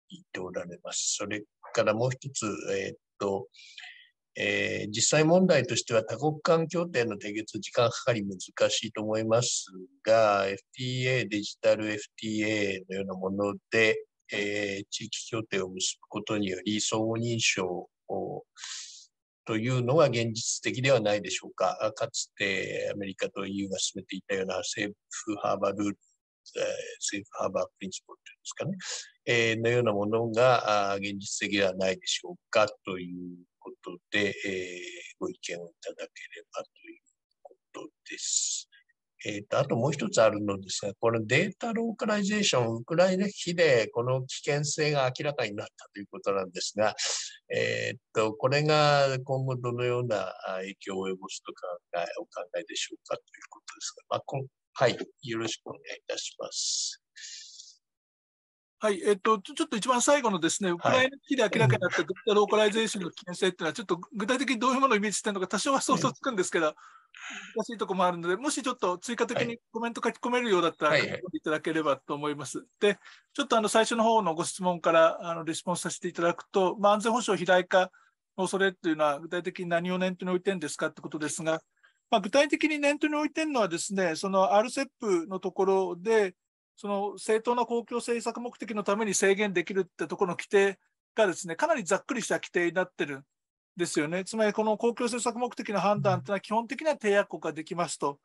言っておられます。それからもう一つ、えー、っと、えー、実際問題としては多国間協定の締結時間かかり難しいと思いますが、FTA、デジタル FTA のようなもので、えー、地域協定を結ぶことにより、相互認証をというのが現実的ではないでしょうか。かつてアメリカと EU が進めていたようなセーフハーバールール、えー、セーフハーバープリンシポルというんですかね、えー、のようなものが現実的ではないでしょうかということで、えー、ご意見をいただければということです。えー、と、あともう一つあるのですが、このデータローカライゼーション、ウクライナ危機でこの危険性が明らかになったということなんですが、えっ、ー、と、これが今後どのような影響を及ぼすと考え、お考えでしょうかということですが、まあ、こはい、よろしくお願いいたします。はい、えっと、ちょっと一番最後のですね、ウクライナ危機で明らかになったデジタルローカライゼーションの危険性っていうのは、ちょっと <laughs> 具体的にどういうものをイメージしてるのか、多少は想像つくんですけど、難しいところもあるので、もしちょっと追加的にコメント書き込めるようだったら、い、いただければと思います。で、ちょっとあの最初の方のご質問からあのレスポンスさせていただくと、まあ、安全保障肥大化の恐れっていうのは、具体的に何を念頭に置いてるんですかってことですが、まあ、具体的に念頭に置いてるのはですね、その RCEP のところで、その正当な公共政策目的のために制限できるってところの規定がですね、かなりざっくりした規定になってるんですよね。つまり、この公共政策目的の判断というのは基本的には締約国ができますと。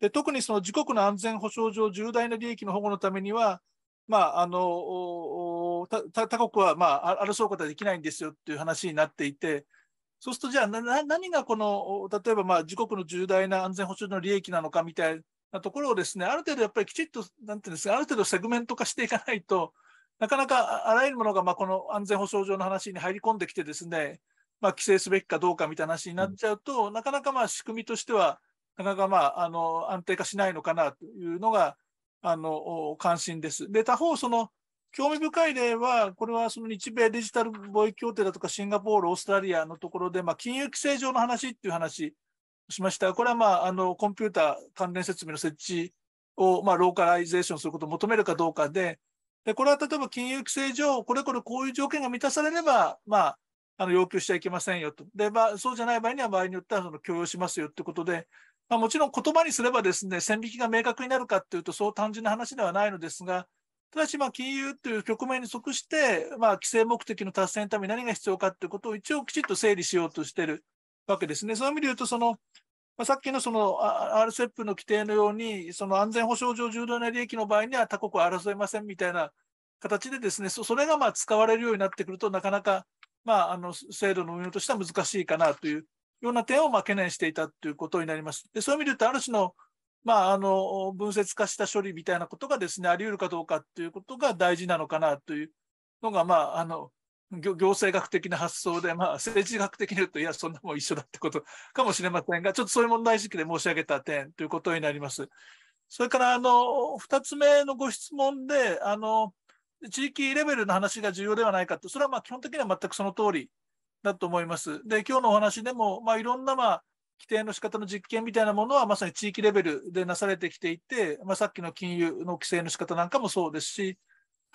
で特にその自国の安全保障上重大な利益の保護のためには、まあ、あの他国は、まあ、争うことはできないんですよっていう話になっていて、そうするとじゃあ何がこの、例えばまあ自国の重大な安全保障の利益なのかみたいなところをですね、ある程度やっぱりきちっと、なんていうんですか、ある程度セグメント化していかないと、なかなかあらゆるものが、まあ、この安全保障上の話に入り込んできてですね、まあ、規制すべきかどうかみたいな話になっちゃうと、うん、なかなかまあ仕組みとしては、なかなかまあ、あの、安定化しないのかなというのが、あの、関心です。で、他方、その、興味深い例は、これはその日米デジタル貿易協定だとか、シンガポール、オーストラリアのところで、まあ、金融規制上の話っていう話しました。これは、まあ、あのコンピューター関連設備の設置を、まあ、ローカライゼーションすることを求めるかどうかで、でこれは例えば金融規制上、これこれこういう条件が満たされれば、まあ、あの要求しちゃいけませんよと。で、まあ、そうじゃない場合には、場合によってはその許容しますよということで、まあ、もちろん言葉にすればですね、線引きが明確になるかっていうと、そう単純な話ではないのですが、ただし、ま金融という局面に即して、まあ、規制目的の達成のために何が必要かということを一応きちっと整理しようとしているわけですね。そういう意味で言うと、その、まあ、さっきのその RCEP の規定のように、その安全保障上重大な利益の場合には他国は争いませんみたいな形でですね、それがまあ使われるようになってくると、なかなか、まあ、あの制度の運用としては難しいかなというような点をまあ懸念していたということになります。でそういう意味で言うと、ある種のまあ、あの分節化した処理みたいなことがですねあり得るかどうかということが大事なのかなというのが、まあ、あの行政学的な発想で、まあ、政治学的に言うと、いや、そんなもん一緒だってことかもしれませんが、ちょっとそういう問題意識で申し上げた点ということになります。それから、あの、二つ目のご質問で、あの、地域レベルの話が重要ではないかと、それはまあ基本的には全くその通りだと思います。で、今日のお話でも、まあ、いろんな、まあ、規定の仕方の実験みたいなものはまさに地域レベルでなされてきていて、まあ、さっきの金融の規制の仕方なんかもそうですし、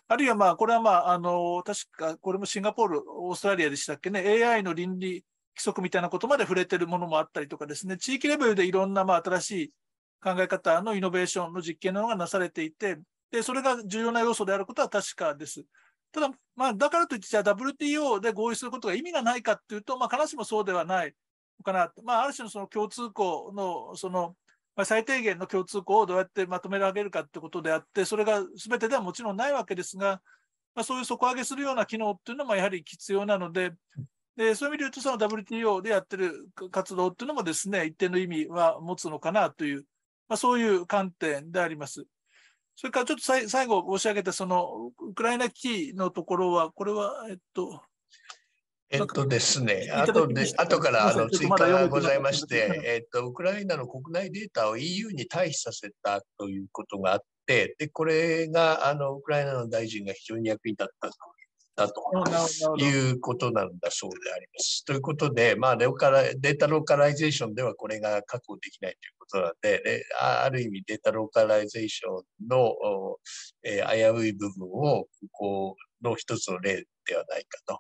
あるいはまあ、これはまあ、あの、確か、これもシンガポール、オーストラリアでしたっけね、AI の倫理規則みたいなことまで触れてるものもあったりとかですね、地域レベルでいろんなまあ、新しい考え方のイノベーションの実験などがなされていて、で、それが重要な要素であることは確かです。ただ、まあ、だからといって、じゃあ WTO で合意することが意味がないかっていうと、まあ、必ずしもそうではないのかな。まあ、ある種のその共通項の、その、まあ、最低限の共通項をどうやってまとめ上げるかってことであって、それが全てではもちろんないわけですが、まあ、そういう底上げするような機能っていうのもやはり必要なので、でそういう意味で言うと、その WTO でやってる活動っていうのもですね、一定の意味は持つのかなという、まあ、そういう観点であります。それからちょっと最後申し上げた、そのウクライナ危機のところは、これは、えっと、えっとですね、あとで、後からあの追加がございまして、えっと、ウクライナの国内データを EU に退避させたということがあって、で、これが、あの、ウクライナの大臣が非常に役に立っただということなんだそうであります。ということで、まあ、オデータローカライゼーションではこれが確保できないということなので、ある意味データローカライゼーションの、え危うい部分を、ここの一つの例ではないかと。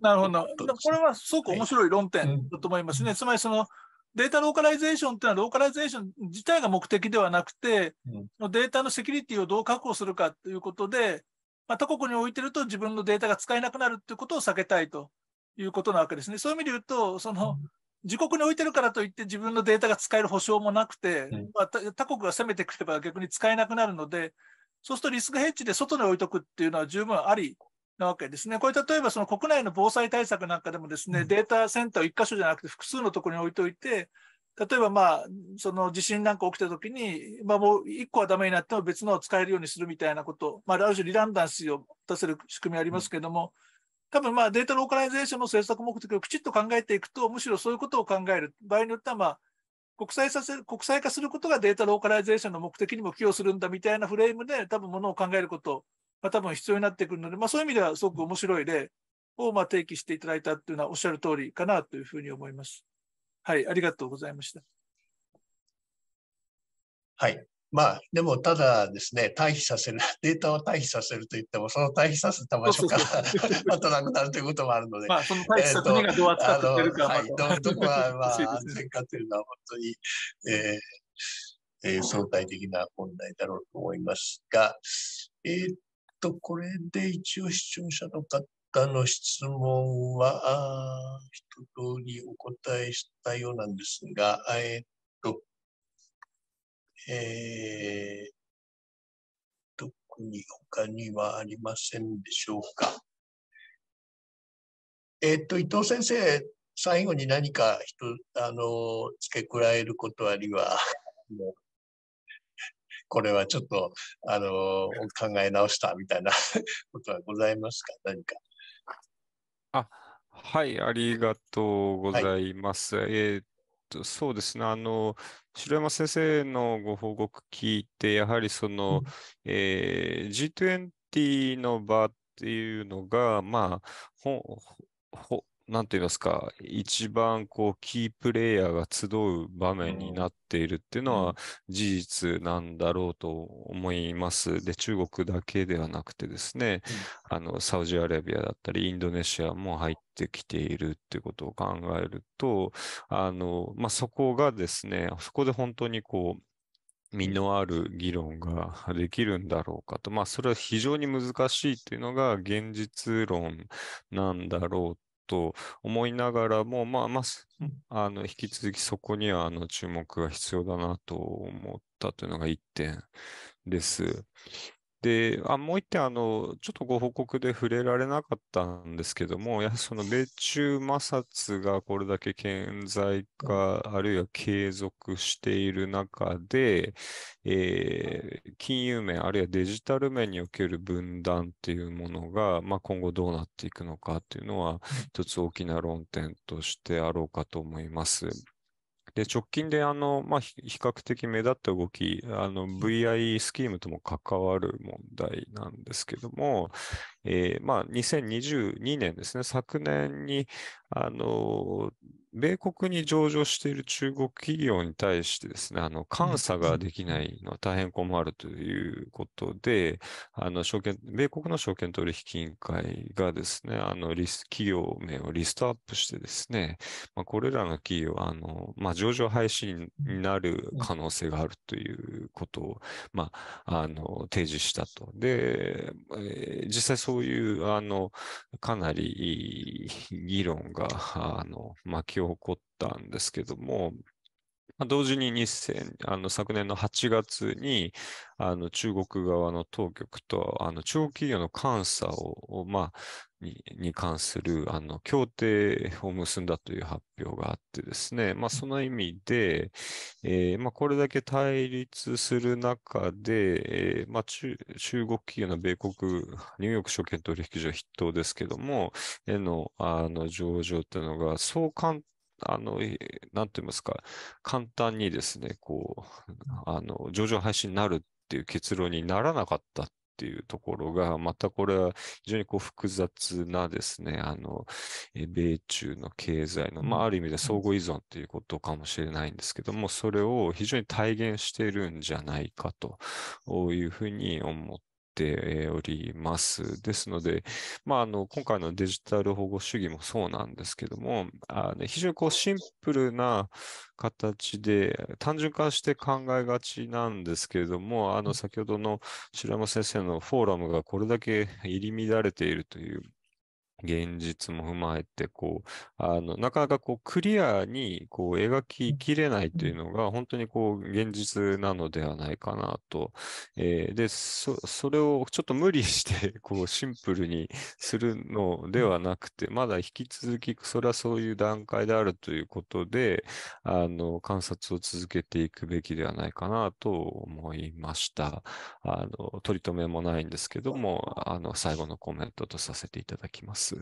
なるほど、これはすごく面白い論点だと思いますね。はい、つまりそのデータローカライゼーションっていうのは、ローカライゼーション自体が目的ではなくて、うん、データのセキュリティをどう確保するかということで、まあ、他国に置いてると自分のデータが使えなくなるっていうことを避けたいということなわけですね。そういう意味で言うと、その、自国に置いてるからといって自分のデータが使える保証もなくて、まあ、他国が攻めてくれば逆に使えなくなるので、そうするとリスクヘッジで外に置いとくっていうのは十分ありなわけですね。これ例えばその国内の防災対策なんかでもですね、うん、データセンターを1箇所じゃなくて複数のところに置いておいて、例えばまあ、その地震なんか起きた時に、まあもう1個はダメになっても別のを使えるようにするみたいなこと、まあある種リランダンスを出せる仕組みありますけども、うん、多分まあデータローカライゼーションの政策目的をきちっと考えていくと、むしろそういうことを考える。場合によってはまあ、国際させ国際化することがデータローカライゼーションの目的にも寄与するんだみたいなフレームで多分ものを考えることあ、多分必要になってくるので、まあ、そういう意味ではすごく面白い例をまあ提起していただいたというのはおっしゃる通りかなというふうに思います。はい、ありがとうございました。はい。まあ、でも、ただですね、退避させる、<laughs> データを退避させるといっても、その退避させた場所からまたなくなるということもあるので、まあ、その退避した国がどう扱ってるか、はい、どどこが、まあ、安全かというのは本当に、えーえー、相対的な問題だろうと思いますが、えー、と、これで一応視聴者の方の質問は、一通りお答えしたようなんですが、えっと、えー、特に他にはありませんでしょうか。えっと、伊藤先生、最後に何か人、あの、付け加えることありは、これはちょっと、あの、考え直したみたいな <laughs> ことはございますか何か。あ、はい、ありがとうございます。はい、えーそうですね、あの、城山先生のご報告聞いて、やはりその、うん、えー、G20 の場っていうのが、まあ、ほほなんて言いますか、一番こうキープレイヤーが集う場面になっているっていうのは事実なんだろうと思います。で、中国だけではなくてですね、あの、サウジアラビアだったり、インドネシアも入ってきているっていうことを考えると、あの、まあ、そこがですね、そこで本当にこう、身のある議論ができるんだろうかと。まあ、それは非常に難しいというのが現実論なんだろうと思いながらも、まあ、まあ、あの、引き続きそこには、あの、注目が必要だなと思ったというのが一点です。で、あもう一点あの、ちょっとご報告で触れられなかったんですけども、やその米中摩擦がこれだけ顕在化、あるいは継続している中で、えー、金融面、あるいはデジタル面における分断っていうものが、まあ、今後どうなっていくのかっていうのは、一つ大きな論点としてあろうかと思います。で、直近で、あの、まあ、比較的目立った動き、あの、VIE スキームとも関わる問題なんですけども、えー、まあ、2022年ですね、昨年に、あの、米国に上場している中国企業に対してですね、あの、監査ができないのは大変困るということで、あの、証券、米国の証券取引委員会がですね、あの、リス、企業名をリストアップしてですね、まあ、これらの企業、あの、まあ、上場廃止になる可能性があるということを、まあ、あの、提示したと。で、えー、実際そういう、あの、かなり議論が、あの、巻き起を誇ったんですけども、まあ、同時に2000あの昨年の8月にあの中国側の当局とあの中国企業の監査を、まあ、にに関するあの協定を結んだという発表があってですね、まあ、その意味で、えーまあ、これだけ対立する中で、えーまあ中、中国企業の米国、ニューヨーク証券取引所筆頭ですけども、へのあの上場というのが、そう簡あの、なんて言いますか、簡単にですね、こう、あの、上場廃止になるっていう結論にならなかったっていうところが、またこれは非常にこう複雑なですね、あの、米中の経済の、まあある意味で相互依存っていうことかもしれないんですけども、それを非常に体現しているんじゃないかというふうに思っております。ですので、まあ、あの今回のデジタル保護主義もそうなんですけども、あの非常にこうシンプルな形で単純化して考えがちなんですけれども、あの先ほどの白山先生のフォーラムがこれだけ入り乱れているという現実も踏まえて、こう、あの、なかなかこう、クリアにこう、描ききれないというのが、本当にこう、現実なのではないかなと。えー、で、そ、それをちょっと無理して、こう、シンプルにするのではなくて、まだ引き続き、それはそういう段階であるということで、あの、観察を続けていくべきではないかなと思いました。あの、取り留めもないんですけども、あの、最後のコメントとさせていただきます。。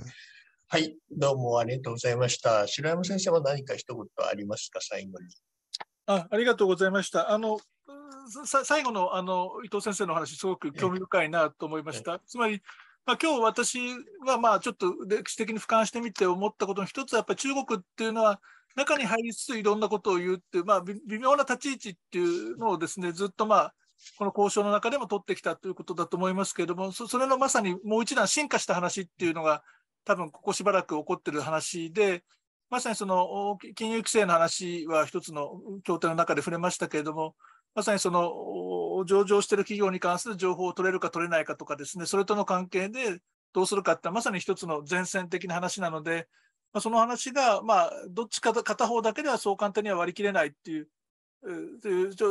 はい、どうもありがとうございました。白山先生は何か一言ありますか、最後に。あありがとうございました。あの最後のあの伊藤先生の話、すごく興味深いなと思いました。つまり、まあ、今日私はまあちょっと歴史的に俯瞰してみて思ったことの一つは、やっぱり中国っていうのは、中に入りつついろんなことを言うっていう、まあ、微妙な立ち位置っていうのをですね、ずっとまあ、この交渉の中でも取ってきたということだと思いますけれども、それのまさにもう一段進化した話っていうのが、多分ここしばらく起こってる話で、まさにその金融規制の話は一つの協定の中で触れましたけれども、まさにその上場している企業に関する情報を取れるか取れないかとかですね、それとの関係でどうするかってまさに一つの前線的な話なので、まあ、その話が、まあ、どっちか片方だけではそう簡単には割り切れないっていう、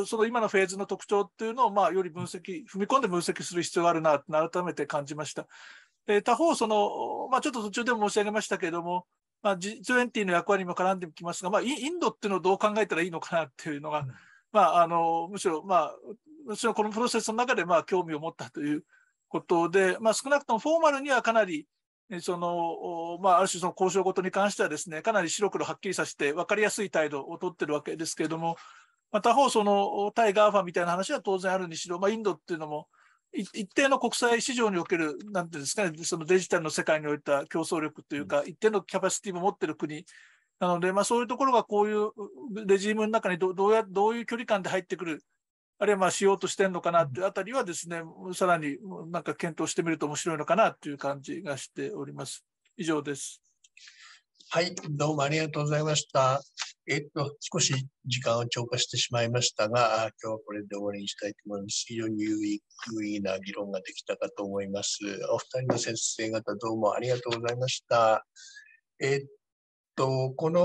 その今のフェーズの特徴っていうのを、まあ、より分析、踏み込んで分析する必要があるな、改めて感じました。え他方、その、まあ、ちょっと途中でも申し上げましたけれども、まあ、G20 の役割にも絡んできますが、まあ、インドっていうのをどう考えたらいいのかなっていうのが、うん、まあ、あの、むしろ、まあ、むしろこのプロセスの中で、まあ、興味を持ったということで、まあ、少なくともフォーマルにはかなり、その、まあ、ある種その交渉ごとに関してはですね、かなり白黒はっきりさせて分かりやすい態度をとってるわけですけれども、まあ、他方、その、対ガーファみたいな話は当然あるにしろ、まあ、インドっていうのも、一定の国際市場における、なんていうんですかね、そのデジタルの世界においた競争力というか、一定のキャパシティも持ってる国なので、まあ、そういうところがこういうレジームの中にどどうやどういう距離感で入ってくる、あるいはまあしようとしてるのかなっていうあたりはですね、さらになんか検討してみると面白いのかなという感じがしております。以上です。はい、どうもありがとうございました。えっと、少し時間を超過してしまいましたが、今日はこれで終わりにしたいと思います。非常に有意義な議論ができたかと思います。お二人の先生方、どうもありがとうございました。えっと、この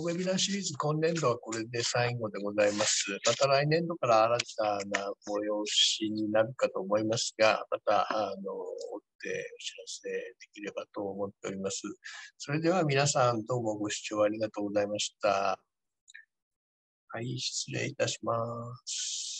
ウェビナーシリーズ、今年度はこれで最後でございます。また来年度から新たな催しになるかと思いますが、また、あの、追ってお知らせできればと思っております。それでは皆さんどうもご視聴ありがとうございました。はい、失礼いたします。